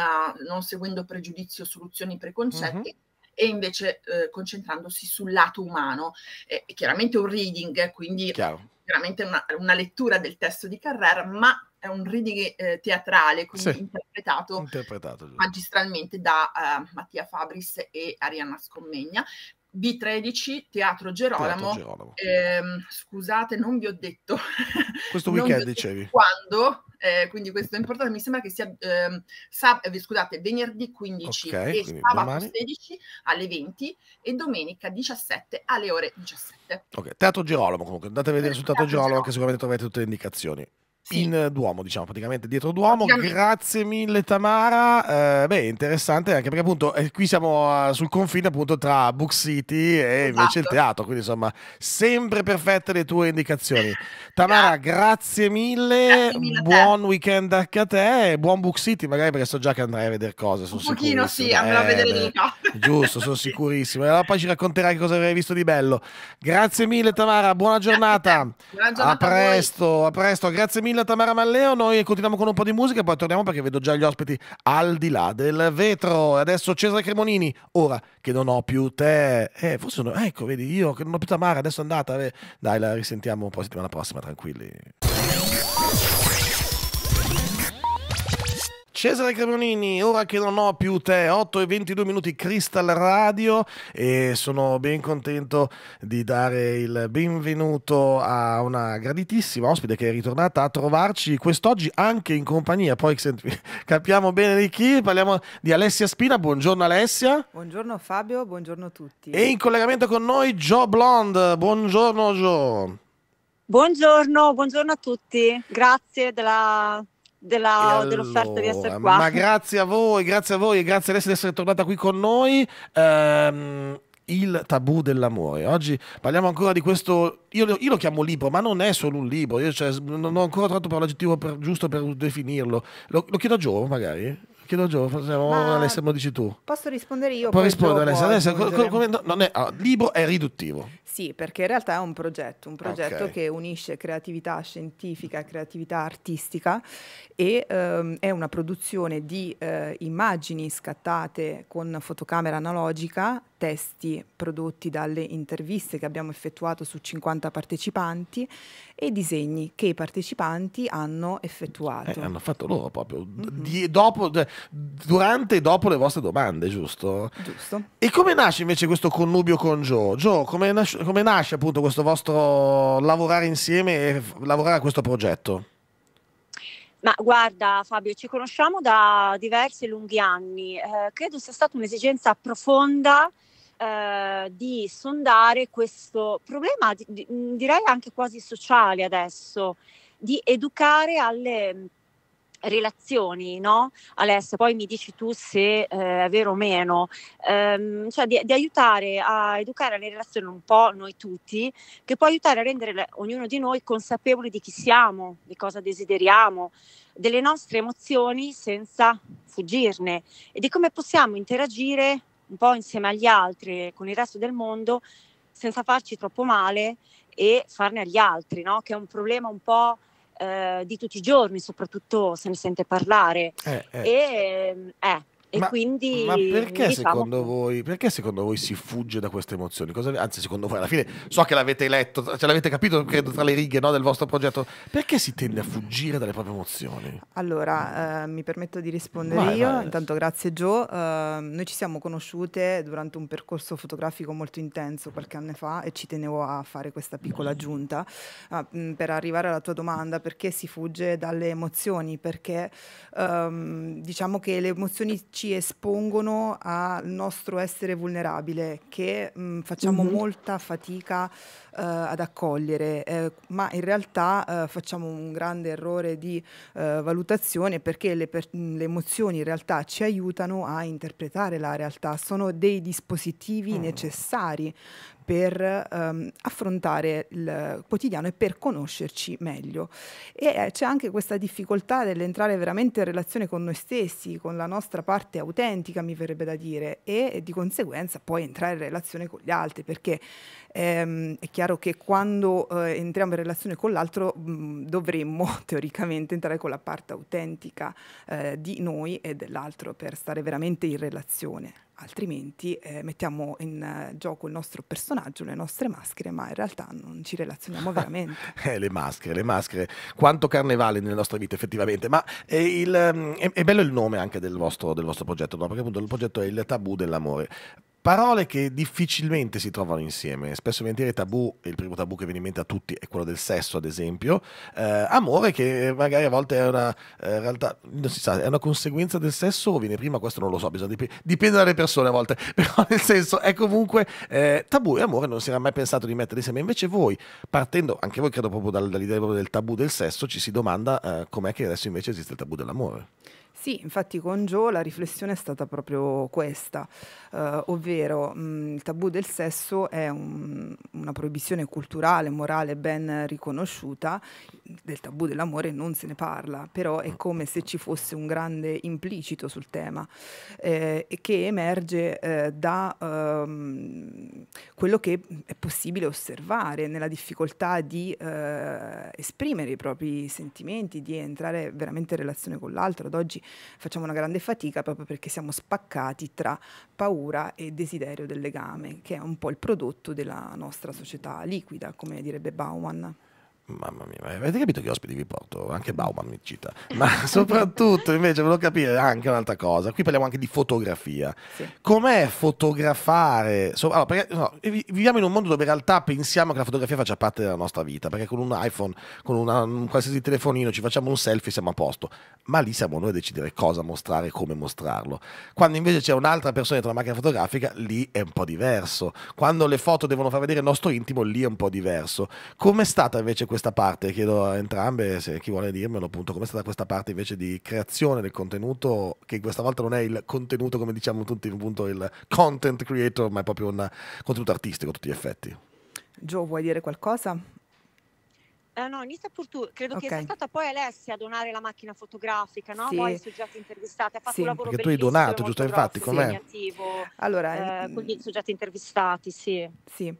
non seguendo pregiudizio soluzioni preconcetti, mm-hmm e invece eh, concentrandosi sul lato umano. Eh, chiaramente un reading, quindi Chiaro. chiaramente una, una, lettura del testo di Carrera, ma è un reading eh, teatrale, quindi sì, interpretato,
interpretato
magistralmente da uh, Mattia Fabris e Arianna Scommegna. B13 Teatro Gerolamo. Teatro Gerolamo. Eh, scusate, non vi ho detto.
Questo weekend dicevi.
Quando, eh, quindi questo è importante, mi sembra che sia ehm, eh, sab- scusate, venerdì 15 okay, e sabato domani. 16 alle 20 e domenica 17 alle ore 17.
Ok, Teatro Gerolamo comunque, andate a vedere eh, su Teatro, Teatro Gerolamo, Gerolamo che sicuramente trovate tutte le indicazioni sì. in Duomo, diciamo, praticamente dietro Duomo. Grazie mille Tamara, eh, beh, interessante anche perché appunto eh, qui siamo uh, sul confine appunto tra Book City e esatto. invece il esatto. teatro, quindi insomma sempre perfette le tue indicazioni. Tamara, grazie, grazie mille, grazie mille buon weekend anche a te, E buon Book City magari perché so già che andrai a vedere cose. Un pochino sicurissimo. sì, andrò a vedere le eh, qua. Giusto, sono sicurissimo. E eh, allora poi ci racconterai cosa avrai visto di bello. Grazie mille Tamara, buona giornata. Buona giornata a presto, a, a presto. Grazie mille Tamara Malleo. Noi continuiamo con un po' di musica e poi torniamo perché vedo già gli ospiti al di là del vetro. E adesso Cesare Cremonini, ora che non ho più te. Eh, forse no, ecco, vedi, io che non ho più Tamara, adesso è andata. Dai, la risentiamo poi settimana prossima, tranquilli. Cesare Cremonini, ora che non ho più te, 8 e 22 minuti Crystal Radio e sono ben contento di dare il benvenuto a una graditissima ospite che è ritornata a trovarci quest'oggi anche in compagnia, poi capiamo bene di chi, parliamo di Alessia Spina, buongiorno Alessia.
Buongiorno Fabio, buongiorno a tutti. E in collegamento
con noi Joe Blond, buongiorno Joe. Buongiorno, buongiorno a tutti, grazie
della della, allora, dell'offerta di essere qua. Ma
grazie a voi, grazie a voi e grazie adesso di essere tornata qui con noi. Um, il tabù dell'amore. Oggi parliamo ancora di questo, io lo, io lo, chiamo libro, ma non è solo un libro, io cioè, non ho ancora trovato l'aggettivo giusto per definirlo. Lo, lo chiedo a Gio, magari. Chiedo Gio, possiamo, Ma Alessia, lo dici tu. Posso
rispondere io? Puoi rispondere, Alessia. Alessia co-
non è, ah, libro è riduttivo.
Sì, perché in realtà è un progetto, un progetto okay. che unisce creatività scientifica, creatività artistica e ehm, è una produzione di eh, immagini scattate con fotocamera analogica testi prodotti dalle interviste che abbiamo effettuato su 50 partecipanti e disegni che i partecipanti hanno effettuato. Eh, hanno fatto
loro proprio, mm-hmm. di, dopo, durante e dopo le vostre domande, giusto? Giusto. E come nasce invece questo connubio con Gio? Gio, come, nasce, come nasce appunto questo vostro lavorare insieme e lavorare a questo progetto?
Ma guarda Fabio, ci conosciamo da diversi lunghi anni. Eh, credo sia stata un'esigenza profonda eh, di sondare questo problema, di, di, direi anche quasi sociale adesso, di educare alle relazioni, no? Alessia, poi mi dici tu se eh, è vero o meno, ehm, cioè di, di, aiutare a educare le relazioni un po' noi tutti, che può aiutare a rendere ognuno di noi consapevoli di chi siamo, di cosa desideriamo, delle nostre emozioni senza fuggirne e di come possiamo interagire un po' insieme agli altri, con il resto del mondo, senza farci troppo male e farne agli altri, no? Che è un problema un po' eh, di tutti i giorni, soprattutto se ne sente parlare. Eh, eh. E, eh e ma, quindi ma perché, diciamo... secondo
voi, perché secondo voi si fugge da queste emozioni? Cosa, anzi, secondo voi, alla fine so che l'avete letto, ce cioè, l'avete capito, credo, tra le righe no, del vostro progetto. Perché si tende a fuggire dalle proprie emozioni?
Allora, eh, mi permetto di rispondere vai, io. Vai. Intanto, grazie, Gio. Eh, noi ci siamo conosciute durante un percorso fotografico molto intenso qualche anno fa e ci tenevo a fare questa piccola aggiunta ah, mm, per arrivare alla tua domanda: perché si fugge dalle emozioni? Perché ehm, diciamo che le emozioni ci ci espongono al nostro essere vulnerabile, che mh, facciamo mm-hmm. molta fatica eh, ad accogliere, eh, ma in realtà eh, facciamo un grande errore di valutazione perché le, per- le, emozioni in realtà ci aiutano a interpretare la realtà, sono dei dispositivi mm. necessari per um, affrontare il quotidiano e per conoscerci meglio. E eh, c'è anche questa difficoltà dell'entrare veramente in relazione con noi stessi, con la nostra parte autentica, mi verrebbe da dire, e, e di conseguenza poi entrare in relazione con gli altri, perché ehm, è chiaro chiaro che quando eh, entriamo in relazione con l'altro mm, dovremmo teoricamente entrare con la parte autentica eh, di noi e dell'altro per stare veramente in relazione altrimenti eh, mettiamo in uh, gioco il nostro personaggio, le nostre maschere, ma in realtà non ci relazioniamo veramente.
eh, le maschere, le maschere, quanto carnevale nelle nostre vite effettivamente, ma è, eh, il, mm, è, è bello il nome anche del vostro, del vostro progetto, no? perché appunto il progetto è il tabù dell'amore. Parole che difficilmente si trovano insieme, spesso volentieri tabù, il primo tabù che viene in mente a tutti è quello del sesso, ad esempio, eh, amore che magari a volte è una eh, realtà, non si sa, è una conseguenza del sesso o viene prima, questo non lo so, dip dipende dalle persone a volte, però nel senso è comunque eh, tabù e amore non si era mai pensato di mettere insieme, invece voi, partendo anche voi credo proprio dall'idea del tabù del sesso, ci si domanda eh, com'è che adesso invece esiste il tabù dell'amore.
Sì, infatti con Joe la riflessione è stata proprio questa, eh, ovvero mh, mm, il tabù del sesso è un, una proibizione culturale, morale ben riconosciuta, del tabù dell'amore non se ne parla, però è mm. come se ci fosse un grande implicito sul tema eh, che emerge eh, da ehm, quello che è possibile osservare nella difficoltà di eh, esprimere i propri sentimenti, di entrare veramente in relazione con l'altro. Ad oggi facciamo una grande fatica proprio perché siamo spaccati tra paura e desiderio del legame, che è un po' il prodotto della nostra società liquida, come direbbe Bauman.
Mamma mia, avete capito che ospiti vi porto? Anche Bauman mi cita. Ma soprattutto invece volevo capire anche un'altra cosa. Qui parliamo anche di fotografia. Sì. Com'è fotografare? Allora, perché, no, viviamo in un mondo dove in realtà pensiamo che la fotografia faccia parte della nostra vita, perché con un iPhone, con una, un qualsiasi telefonino ci facciamo un selfie e siamo a posto. Ma lì siamo noi a decidere cosa mostrare e come mostrarlo. Quando invece c'è un'altra persona dietro la macchina fotografica, lì è un po' diverso. Quando le foto devono far vedere il nostro intimo, lì è un po' diverso. Com'è stata invece questa? questa parte, chiedo a entrambe se chi vuole dirmelo appunto com'è stata questa parte invece di creazione del contenuto, che questa volta non è il contenuto come diciamo tutti appunto il content creator, ma è proprio un contenuto artistico a tutti gli effetti.
Gio, vuoi dire qualcosa?
Eh, no, inizia pur tu. Credo okay. che sia stata poi Alessia a donare la macchina fotografica, no? Sì. Poi soggetti intervistati. Ha fatto sì. un lavoro Perché tu hai donato, giusto? Infatti, com'è? Sì. Allora, eh, con mm, gli soggetti intervistati, sì. Sì.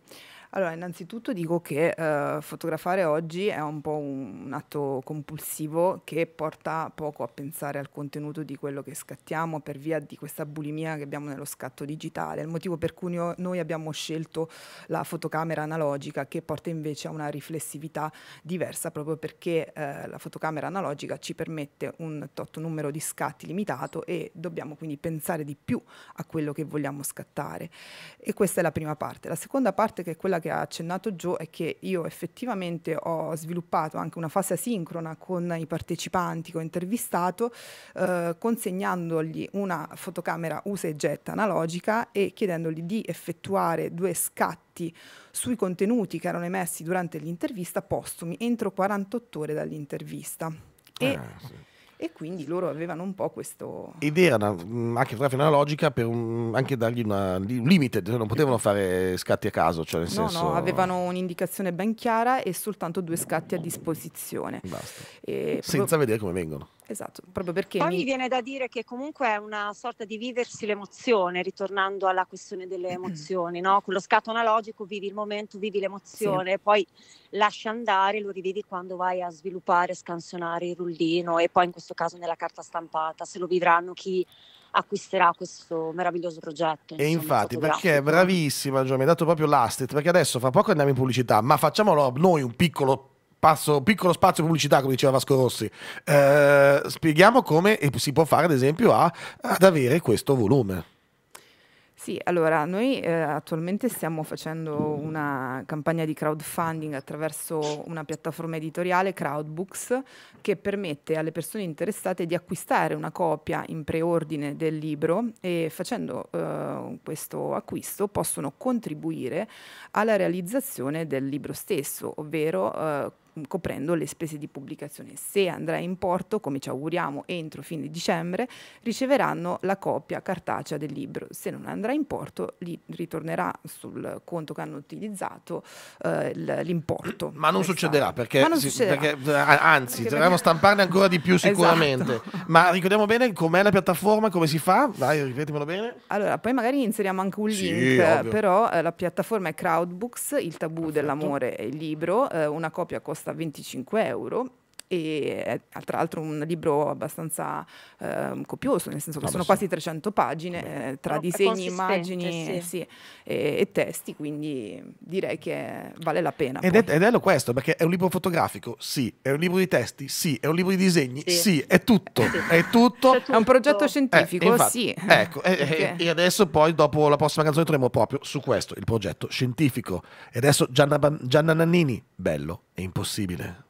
Allora,
innanzitutto dico che eh, fotografare oggi è un po' un, atto compulsivo che porta poco a pensare al contenuto di quello che scattiamo per via di questa bulimia che abbiamo nello scatto digitale, il motivo per cui noi abbiamo scelto la fotocamera analogica che porta invece a una riflessività diversa proprio perché eh, la fotocamera analogica ci permette un tot numero di scatti limitato e dobbiamo quindi pensare di più a quello che vogliamo scattare. E questa è la prima parte. La seconda parte che è quella che che ha accennato Gio è che io effettivamente ho sviluppato anche una fase asincrona con i partecipanti che ho intervistato, eh, consegnandogli una fotocamera usa e getta analogica e chiedendogli di effettuare due scatti sui contenuti che erano emessi durante l'intervista postumi entro 48 ore dall'intervista. E ah, sì e quindi loro avevano un po' questo...
Ed era una, mm, anche tra una logica per un, anche dargli una, un limite, cioè non potevano fare scatti a caso, cioè nel no, senso... No, avevano
un'indicazione ben chiara e soltanto due scatti a disposizione. Basta. E Senza pro...
vedere come vengono. Esatto, proprio perché. Poi mi... mi
viene da dire che comunque è una sorta di viversi l'emozione, ritornando alla questione delle emozioni, no? Con lo scatto analogico vivi il momento, vivi l'emozione, sì. poi lasci andare, lo rivedi quando vai a sviluppare, scansionare il rullino e poi in questo caso nella carta stampata, se lo vivranno chi acquisterà questo meraviglioso progetto. Insomma, e infatti, perché è
bravissima Gio, mi ha dato proprio l'astit, perché adesso fra poco andiamo in pubblicità, ma facciamolo noi un piccolo passo, piccolo spazio pubblicità, come diceva Vasco Rossi, eh, spieghiamo come si può fare, ad esempio, a, ad avere questo volume.
Sì, allora noi eh, attualmente stiamo facendo una campagna di crowdfunding attraverso una piattaforma editoriale Crowdbooks che permette alle persone interessate di acquistare una copia in preordine del libro e facendo eh, questo acquisto possono contribuire alla realizzazione del libro stesso, ovvero eh, coprendo le spese di pubblicazione. Se andrà in porto, come ci auguriamo entro fine dicembre, riceveranno la copia cartacea del libro. Se non andrà in porto, li ritornerà sul conto che hanno utilizzato eh, l'importo. Ma non esatto. succederà perché, non sì, succederà eh,
perché, anzi, perché dovremmo stamparne ancora di più esatto. sicuramente. Esatto. Ma ricordiamo bene com'è la piattaforma, come si fa? Dai, ripetimelo bene.
Allora, poi magari inseriamo anche un sì, link, ovvio. però eh, la piattaforma è Crowdbooks, il tabù dell'amore è il libro, eh, una copia costa costa 25 euro e è tra l'altro un libro abbastanza eh, copioso, nel senso che ah, sono quasi 300 pagine eh, tra no, disegni, immagini sì. Sì, e, e, testi, quindi direi che vale la pena. Ed
poi. è, bello questo, perché è un libro fotografico, sì, è un libro di testi, sì, è un libro di disegni, sì, sì è, tutto, è tutto, è un progetto eh, scientifico, eh, infatti, sì. Ecco, okay. e, adesso poi dopo la prossima canzone torniamo proprio su questo, il progetto scientifico. E adesso Gianna, Gianna Nannini, bello, è impossibile.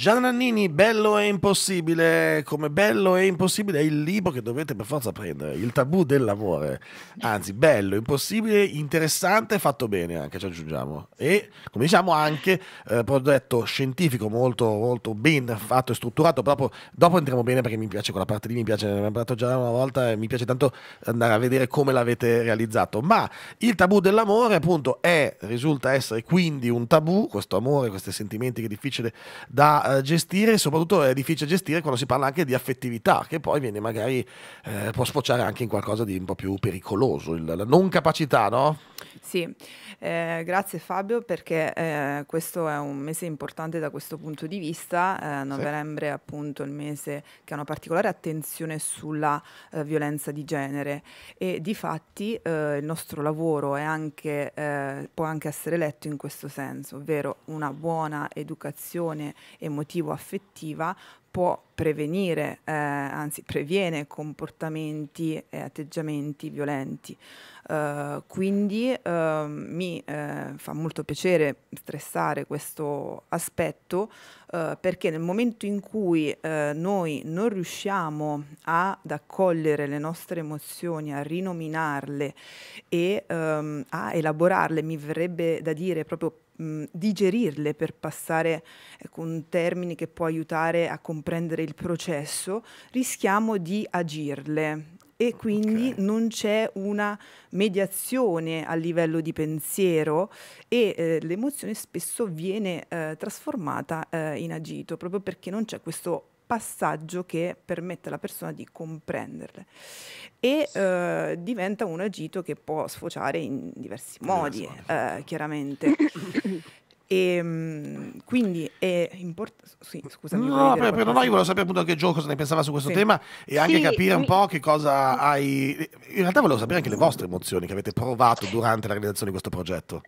Gian Nannini, Bello e impossibile, come Bello e impossibile è il libro che dovete per forza prendere, il tabù dell'amore. Anzi, bello, impossibile, interessante, fatto bene anche, ci aggiungiamo. E come diciamo anche eh, progetto scientifico molto, molto ben fatto e strutturato, proprio dopo entriamo bene perché mi piace quella parte lì, mi piace, ne abbiamo parlato già una volta e mi piace tanto andare a vedere come l'avete realizzato. Ma il tabù dell'amore appunto è, risulta essere quindi un tabù, questo amore, questi sentimenti che è difficile da gestire, soprattutto è difficile gestire quando si parla anche di affettività, che poi viene magari, eh, può sfociare anche in qualcosa di un po' più pericoloso, il, la non capacità, no?
Sì, eh, grazie Fabio perché eh, questo è un mese importante da questo punto di vista. Eh, novembre è appunto il mese che ha una particolare attenzione sulla eh, violenza di genere e di fatti eh, il nostro lavoro anche, eh, può anche essere letto in questo senso, ovvero una buona educazione emotivo-affettiva può prevenire, eh, anzi previene comportamenti e atteggiamenti violenti. Uh, quindi uh, mi uh, fa molto piacere stressare questo aspetto eh, perché nel momento in cui noi non riusciamo ad accogliere le nostre emozioni, a rinominarle e um, a elaborarle, mi verrebbe da dire proprio digerirle per passare con ecco, termini che può aiutare a comprendere il processo, rischiamo di agirle e quindi okay. non c'è una mediazione a livello di pensiero e eh, l'emozione spesso viene eh, trasformata eh, in agito proprio perché non c'è questo passaggio che permette alla persona di comprenderle e eh, diventa un agito che può sfociare in diversi modi, eh, certo. chiaramente. E, ehm, quindi è importante. Sì, scusami. No, però, però no, io volevo sapere appunto
anche Gio cosa ne pensava su questo sì. tema e anche sì, capire mi... un po' che cosa hai. In realtà volevo sapere anche le vostre emozioni che avete provato durante la realizzazione di questo progetto.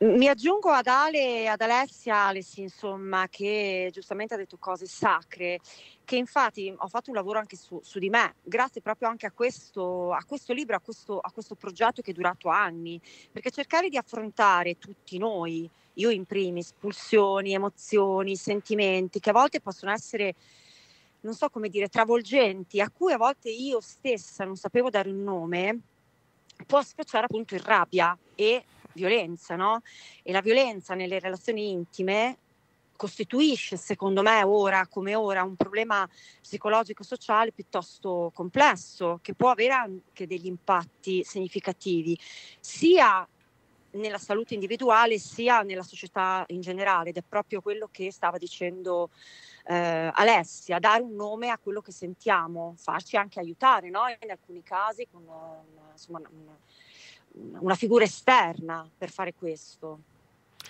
Mi aggiungo ad Ale e ad Alessia Alessi, insomma, che giustamente ha detto cose sacre, che infatti ho fatto un lavoro anche su, su di me, grazie proprio anche a questo, a questo libro, a questo, a questo progetto che è durato anni, perché cercare di affrontare tutti noi, io in primis, pulsioni, emozioni, sentimenti, che a volte possono essere non so come dire, travolgenti, a cui a volte io stessa non sapevo dare un nome, può sfociare appunto in rabbia e violenza, no? E la violenza nelle relazioni intime costituisce, secondo me, ora come ora, un problema psicologico-sociale piuttosto complesso, che può avere anche degli impatti significativi, sia nella salute individuale sia nella società in generale ed è proprio quello che stava dicendo eh, Alessia, dare un nome a quello che sentiamo, farci anche aiutare no? in alcuni casi con una, insomma, una, una figura esterna per fare questo.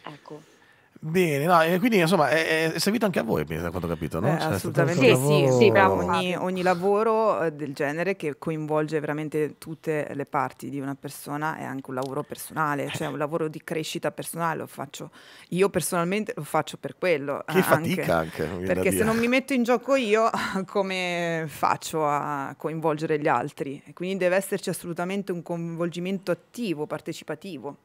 Ecco.
Bene, no, e quindi insomma è, è, servito anche a voi, da quanto ho capito, no? Eh, cioè, assolutamente sì, lavoro... sì, sì ogni,
ogni,
lavoro eh, del genere che coinvolge veramente tutte le parti di una persona è anche un lavoro personale, cioè un lavoro di crescita personale, lo faccio io personalmente lo faccio per quello. Che anche, fatica anche. Perché se non mi metto in gioco io, come faccio a coinvolgere gli altri? Quindi deve esserci assolutamente un coinvolgimento attivo, partecipativo.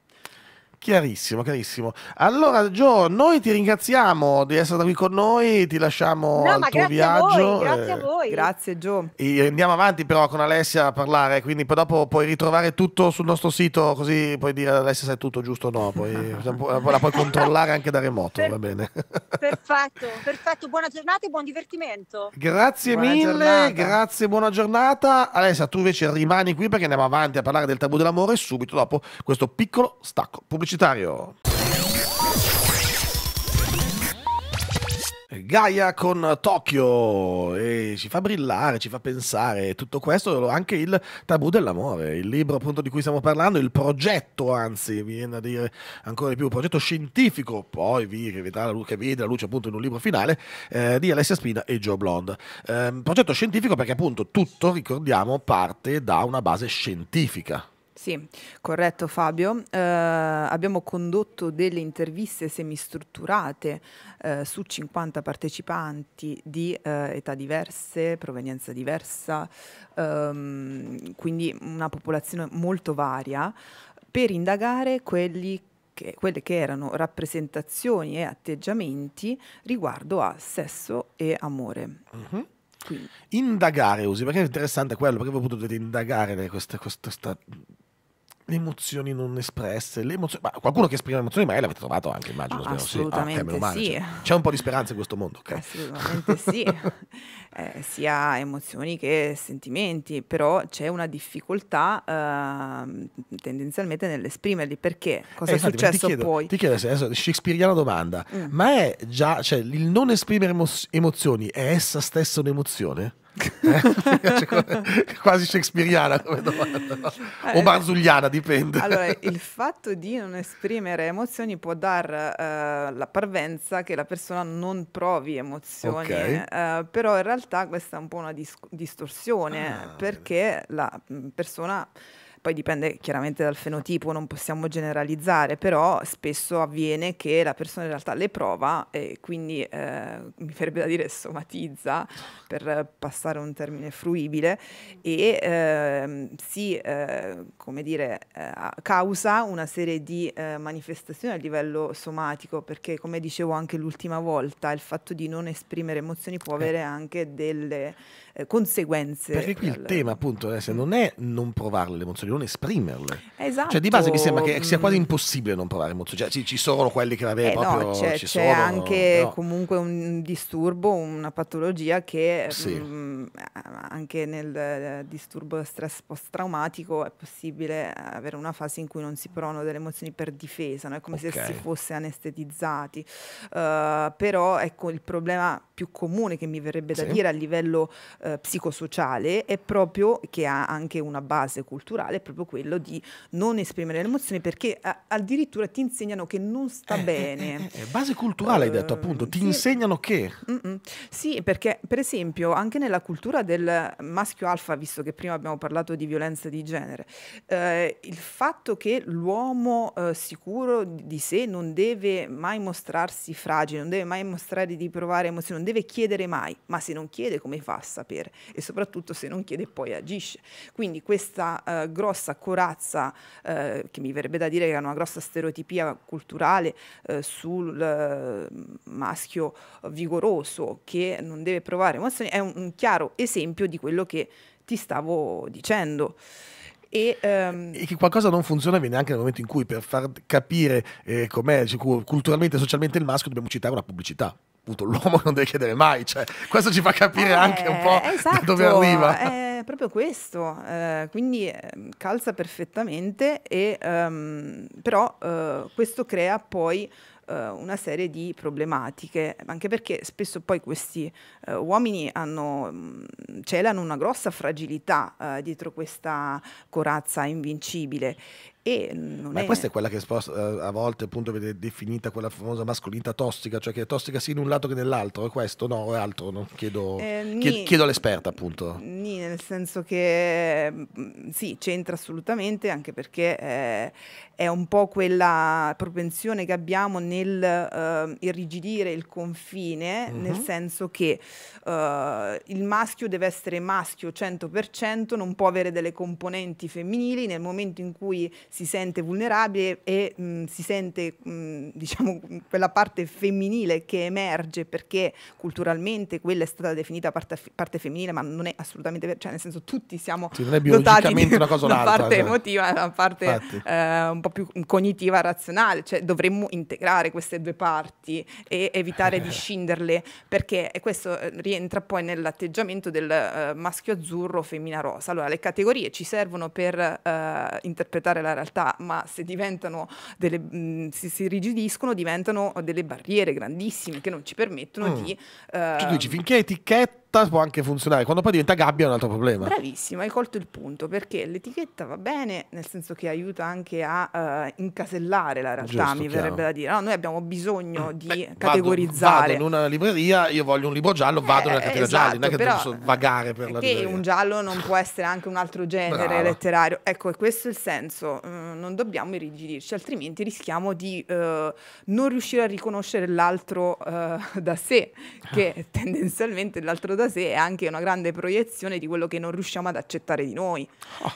Chiarissimo, chiarissimo. Allora, Gio, noi ti ringraziamo di essere qui con noi, ti lasciamo no, al tuo viaggio. A voi, grazie eh, a voi. Grazie, Gio. andiamo avanti però con Alessia a parlare, quindi poi dopo puoi ritrovare tutto sul nostro sito, così puoi dire ad Alessia se è tutto giusto o no, poi la puoi controllare anche da remoto, per, va bene?
perfetto, perfetto, buona giornata e buon divertimento.
Grazie buona mille, giornata. grazie, buona giornata. Alessia, tu invece rimani qui perché andiamo avanti a parlare del tabù dell'amore subito dopo questo piccolo stacco pubblicitario pubblicitario. Gaia con Tokyo e ci fa brillare, ci fa pensare tutto questo, anche il tabù dell'amore, il libro appunto di cui stiamo parlando, il progetto anzi, viene a dire ancora di più, progetto scientifico, poi vi, che, vedrà la luce, vede la luce appunto in un libro finale eh, di Alessia Spina e Joe Blonde. Eh, progetto scientifico perché appunto tutto, ricordiamo, parte da una base scientifica.
Sì, corretto Fabio. Eh, abbiamo condotto delle interviste semistrutturate eh, su 50 partecipanti di eh, età diverse, provenienza diversa, ehm, quindi una popolazione molto varia, per indagare quelli che, quelle che erano rappresentazioni e atteggiamenti riguardo a sesso e amore.
Mm-hmm. Indagare usi, perché è interessante quello, perché voi potete indagare questa, questa, questa le emozioni non espresse, le emozioni... qualcuno che esprime emozioni magari l'avete trovato anche, immagino. Ah, assolutamente sì. Ah, male, cioè, sì. Cioè. C'è un po' di speranza in questo mondo, ok? Assolutamente
sì, eh, sia emozioni che sentimenti, però c'è una difficoltà eh, tendenzialmente nell'esprimerli, perché cosa eh, è infatti, successo ti chiedo, poi?
Ti chiedo adesso, shakespeariana domanda, mm. ma è già, cioè, il non esprimere emozioni è essa stessa un'emozione? Eh? Cioè, quasi shakespeariana come domanda, no? o eh, barzuliana, dipende. Allora,
il fatto di non esprimere emozioni può dar uh, la parvenza che la persona non provi emozioni, okay. uh, però in realtà questa è un po' una dis- distorsione ah. perché la mm, persona poi dipende chiaramente dal fenotipo, non possiamo generalizzare, però spesso avviene che la persona in realtà le prova e quindi eh, mi verrebbe da dire somatizza, per passare un termine fruibile, e eh, si, eh, come dire, eh, causa una serie di eh, manifestazioni a livello somatico, perché come dicevo anche l'ultima volta, il fatto di non esprimere emozioni può eh. avere anche delle
conseguenze. Perché qui il tema appunto, se mm. non è non provarle le emozioni, non esprimerle. Esatto. Cioè, di base mi sembra che sia quasi impossibile non provare emozioni. Cioè, ci, ci, sono quelli che la eh proprio... No, c'è, ci c'è sono, anche no.
comunque un disturbo, una patologia che sì. mh, mm, eh, anche nel eh, disturbo stress post-traumatico è possibile avere una fase in cui non si provano delle emozioni per difesa, no? è come okay. se si fosse anestetizzati. Uh, però ecco il problema più comune che mi verrebbe da sì. dire a livello uh, psicosociale è proprio che ha anche una base culturale proprio quello di non esprimere le emozioni perché a, addirittura ti insegnano che non sta eh, eh bene. Eh, eh, eh, base culturale hai detto ehm,
appunto, ti sì. insegnano che?
Mm -mm. Sì, perché per esempio anche nella cultura del maschio alfa, visto che prima abbiamo parlato di violenza di genere, eh, il fatto che l'uomo sicuro di sé non deve mai mostrarsi fragile, non deve mai mostrare di provare emozioni, non deve chiedere mai, ma se non chiede come fa a sapere? E soprattutto se non chiede poi agisce. Quindi questa grossa grossa accurazza, eh, che mi verrebbe da dire che era una grossa stereotipia culturale eh, sul eh, maschio vigoroso che non deve provare emozioni, è un, un chiaro esempio di quello che ti stavo dicendo.
E, um... e, che qualcosa non funziona viene anche nel momento in cui per far capire eh, com'è cioè, culturalmente e socialmente il maschio dobbiamo citare una pubblicità appunto l'uomo non deve chiedere mai, cioè, questo ci fa capire eh, anche un po' esatto, da dove arriva. È
proprio questo, eh, quindi ehm, calza perfettamente, e, um, però uh, questo crea poi uh, una serie di problematiche, anche perché spesso poi questi uh, uomini hanno, mm, celano una grossa fragilità dietro questa corazza invincibile
ma è... questa è quella che eh, a volte appunto viene definita quella famosa mascolinità tossica, cioè che è tossica sia in un lato che nell'altro, è questo? No, è altro, no? chiedo, eh, nì, chiedo all'esperta appunto.
Nì, nel senso che mm, sì, c'entra assolutamente anche perché eh, è un po' quella propensione che abbiamo nel eh, irrigidire il confine, uh mm-hmm. -huh. nel senso che eh, il maschio deve essere maschio 100%, non può avere delle componenti femminili nel momento in cui si sente vulnerabile e mh, si sente mh, diciamo quella parte femminile che emerge perché culturalmente quella è stata definita parte, parte femminile ma non è assolutamente vero, cioè nel senso tutti siamo sì, dotati di una, cosa una parte cioè. emotiva una parte eh, un po' più cognitiva, razionale, cioè dovremmo integrare queste due parti e evitare eh. di scinderle perché questo eh, rientra poi nell'atteggiamento del uh, maschio azzurro, femmina rosa. Allora le categorie ci servono per uh, interpretare la realtà, ma se diventano delle, mh, si, si rigidiscono diventano delle barriere grandissime che non ci permettono mm. di... Uh, tu dici ehm,
finché etichetta etichetta può anche funzionare, quando poi diventa gabbia è un altro problema.
Bravissima, hai colto il punto, perché l'etichetta va bene, nel senso che aiuta anche a uh, incasellare la realtà, Giusto, mi chiaro. verrebbe da dire. No, noi abbiamo bisogno mm. di Beh, categorizzare. Vado, vado, in
una libreria, io voglio un libro giallo, vado nella eh, categoria esatto, giallo, non è esatto, che però, posso vagare per la libreria. Che un
giallo non può essere anche un altro genere Brava. letterario. Ecco, è questo il senso, mm, non dobbiamo irrigidirci, altrimenti rischiamo di uh, non riuscire a riconoscere l'altro uh, da sé, che tendenzialmente l'altro da cose è anche una grande proiezione di quello che non riusciamo ad accettare di noi. Oh.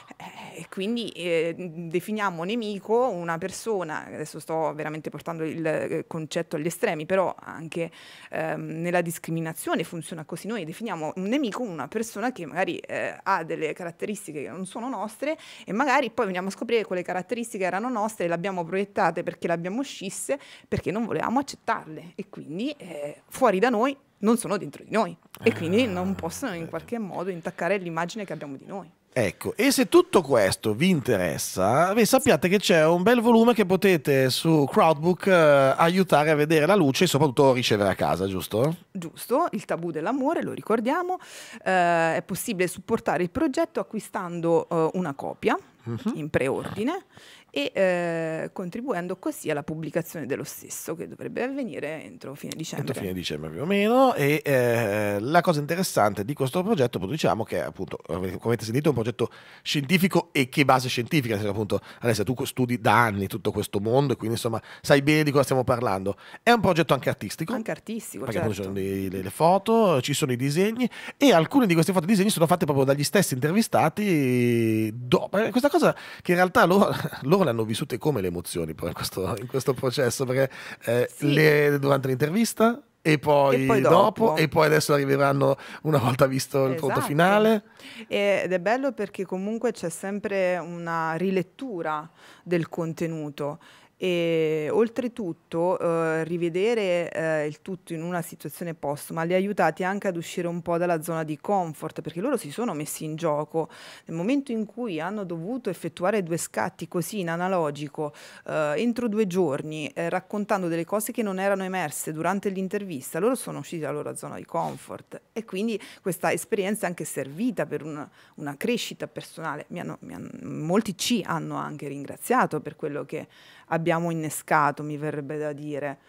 Eh, quindi eh, definiamo nemico una persona, adesso sto veramente portando il eh, concetto agli estremi, però anche ehm, nella discriminazione funziona così, noi definiamo un nemico una persona che magari eh, ha delle caratteristiche che non sono nostre e magari poi veniamo a scoprire che quelle caratteristiche erano nostre e le abbiamo proiettate perché le abbiamo scisse, perché non volevamo accettarle e quindi eh, fuori da noi non sono dentro di noi e quindi ah, non possono in certo. qualche modo intaccare l'immagine che abbiamo di noi.
Ecco, e se tutto questo vi interessa, beh, sappiate che c'è un bel volume che potete su Crowdbook eh, aiutare a vedere la luce e soprattutto ricevere a casa, giusto?
Giusto, il tabù dell'amore, lo ricordiamo, eh, è possibile supportare il progetto acquistando eh, una copia uh-huh. in preordine. Uh-huh e eh, contribuendo così alla pubblicazione dello stesso che dovrebbe avvenire entro fine
dicembre. Entro fine dicembre più o meno e eh, la cosa interessante di questo progetto diciamo che è appunto come avete sentito è un progetto scientifico e che base scientifica, nel senso appunto adesso tu studi da anni tutto questo mondo e quindi insomma sai bene di cosa stiamo parlando. È un progetto anche artistico. Anche artistico. Perché certo. ci sono le, le, le foto, ci sono i disegni e alcune di queste foto e disegni sono fatte proprio dagli stessi intervistati. Do, questa cosa che in realtà loro, loro hanno vissute come le emozioni poi in questo, in questo processo? Perché eh, sì. le, durante l'intervista e poi, e poi dopo. dopo. e poi adesso arriveranno una volta visto il esatto. prodotto finale.
Eh, ed è bello perché comunque c'è sempre una rilettura del contenuto. E oltretutto eh, rivedere eh, il tutto in una situazione post, postuma li ha aiutati anche ad uscire un po' dalla zona di comfort perché loro si sono messi in gioco nel momento in cui hanno dovuto effettuare due scatti così in analogico eh, entro due giorni eh, raccontando delle cose che non erano emerse durante l'intervista loro sono usciti dalla loro zona di comfort e quindi questa esperienza è anche servita per una, una crescita personale mi hanno, mi hanno, molti ci hanno anche ringraziato per quello che abbiamo innescato, mi verrebbe da dire.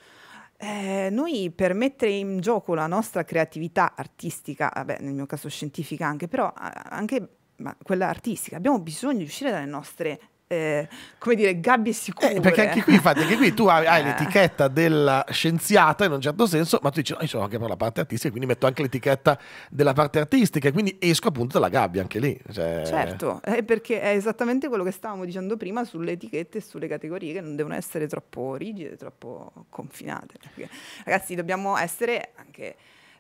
Eh, noi per mettere in gioco la nostra creatività artistica, vabbè, nel mio caso scientifica anche, però anche quella artistica, abbiamo bisogno di uscire dalle nostre eh, come dire, gabbie sicure. Eh, perché anche
qui, infatti, anche qui tu hai, hai eh. l'etichetta della scienziata in un certo senso, ma tu dici, no, io sono anche per la parte artistica, quindi metto anche l'etichetta della parte artistica, e quindi esco appunto dalla gabbia anche lì. Cioè... Certo,
eh, perché è esattamente quello che stavamo dicendo prima sulle etichette e sulle categorie che non devono essere troppo rigide, troppo confinate. Perché, ragazzi, dobbiamo essere anche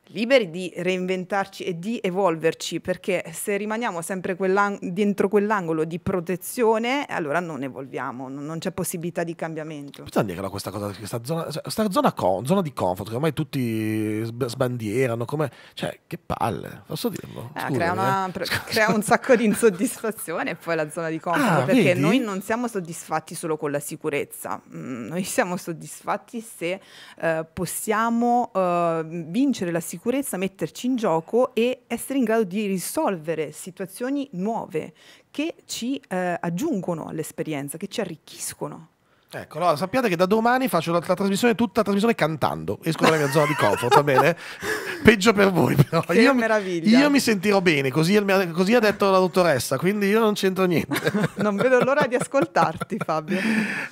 liberi di reinventarci e di evolverci, perché se rimaniamo sempre quell'ang- dentro quell'angolo di protezione, allora non evolviamo, non, non c'è possibilità di cambiamento.
Possiamo dire però questa cosa, questa zona, cioè, questa zona, con, zona di comfort, che ormai tutti sbandierano, come, cioè, che palle, posso dirlo? Eh, crea, una, eh.
pre- crea, un sacco di insoddisfazione poi la zona di comfort, ah, perché vedi? noi non siamo soddisfatti solo con la sicurezza, mm, noi siamo soddisfatti se eh, possiamo eh, vincere la sicurezza sicurezza, metterci in gioco e essere in grado di risolvere situazioni nuove che ci eh, aggiungono all'esperienza, che ci arricchiscono.
Ecco, allora sappiate che da domani faccio la, la trasmissione tutta la trasmissione cantando. Esco dalla mia zona di comfort, va bene? Peggio per voi, però. Che io, meraviglia. io mi sentirò bene, così, così, ha detto la dottoressa, quindi io non c'entro niente. non vedo l'ora di ascoltarti, Fabio.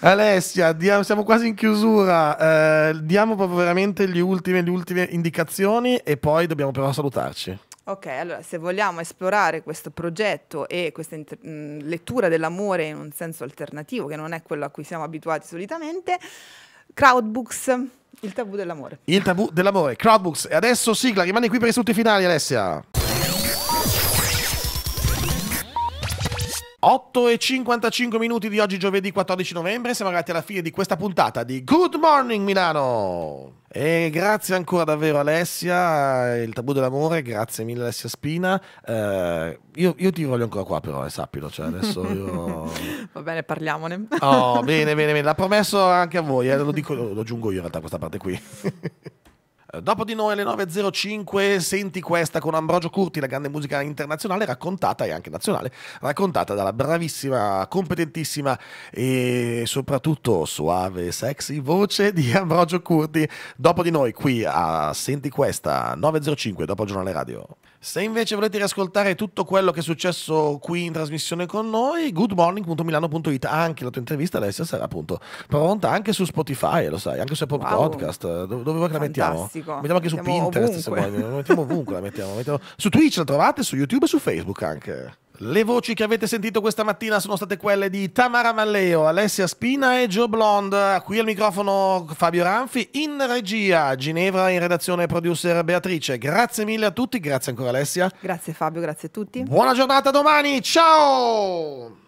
Alessia, diamo, siamo quasi in chiusura. Eh, diamo proprio veramente le ultime, le ultime indicazioni e poi dobbiamo però salutarci.
Ok, allora se vogliamo esplorare questo progetto e questa inter- mh, lettura dell'amore in un senso alternativo, che non è quello a cui siamo abituati solitamente, Crowdbooks, il tabù dell'amore.
Il tabù dell'amore, Crowdbooks. E adesso sigla, rimani qui per i saluti finali Alessia. 8 e 55 minuti di oggi giovedì 14 novembre, siamo arrivati alla fine di questa puntata di Good Morning Milano! E grazie ancora davvero Alessia, il tabù dell'amore, grazie mille Alessia Spina. Eh, io, io, ti voglio ancora qua però, eh, sappilo, cioè adesso io...
Va bene, parliamone. Oh,
bene, bene, bene, l'ha promesso anche a voi, eh, lo, dico, lo aggiungo io in realtà questa parte qui. Dopo di noi alle 9.05 senti questa con Ambrogio Curti, la grande musica internazionale raccontata e anche nazionale, raccontata dalla bravissima, competentissima e soprattutto suave, sexy voce di Ambrogio Curti. Dopo di noi qui a Senti questa 9.05 dopo il giornale radio. Se invece volete riascoltare tutto quello che è successo qui in trasmissione con noi, goodmorning.milano.it, anche la tua intervista Alessia sarà appunto pronta anche su Spotify, lo sai, anche su Apple wow. Podcast, dove vuoi che la mettiamo? Mettiamo anche mettiamo su Pinterest ovunque. se voglio, la mettiamo ovunque, la mettiamo, la mettiamo. Su Twitch la trovate, su YouTube e su Facebook anche. Le voci che avete sentito questa mattina sono state quelle di Tamara Malleo, Alessia Spina e Joe Blond. Qui al microfono Fabio Ranfi, in regia Ginevra, in redazione producer Beatrice. Grazie mille a tutti, grazie ancora Alessia. Grazie Fabio, grazie a tutti. Buona giornata domani, ciao!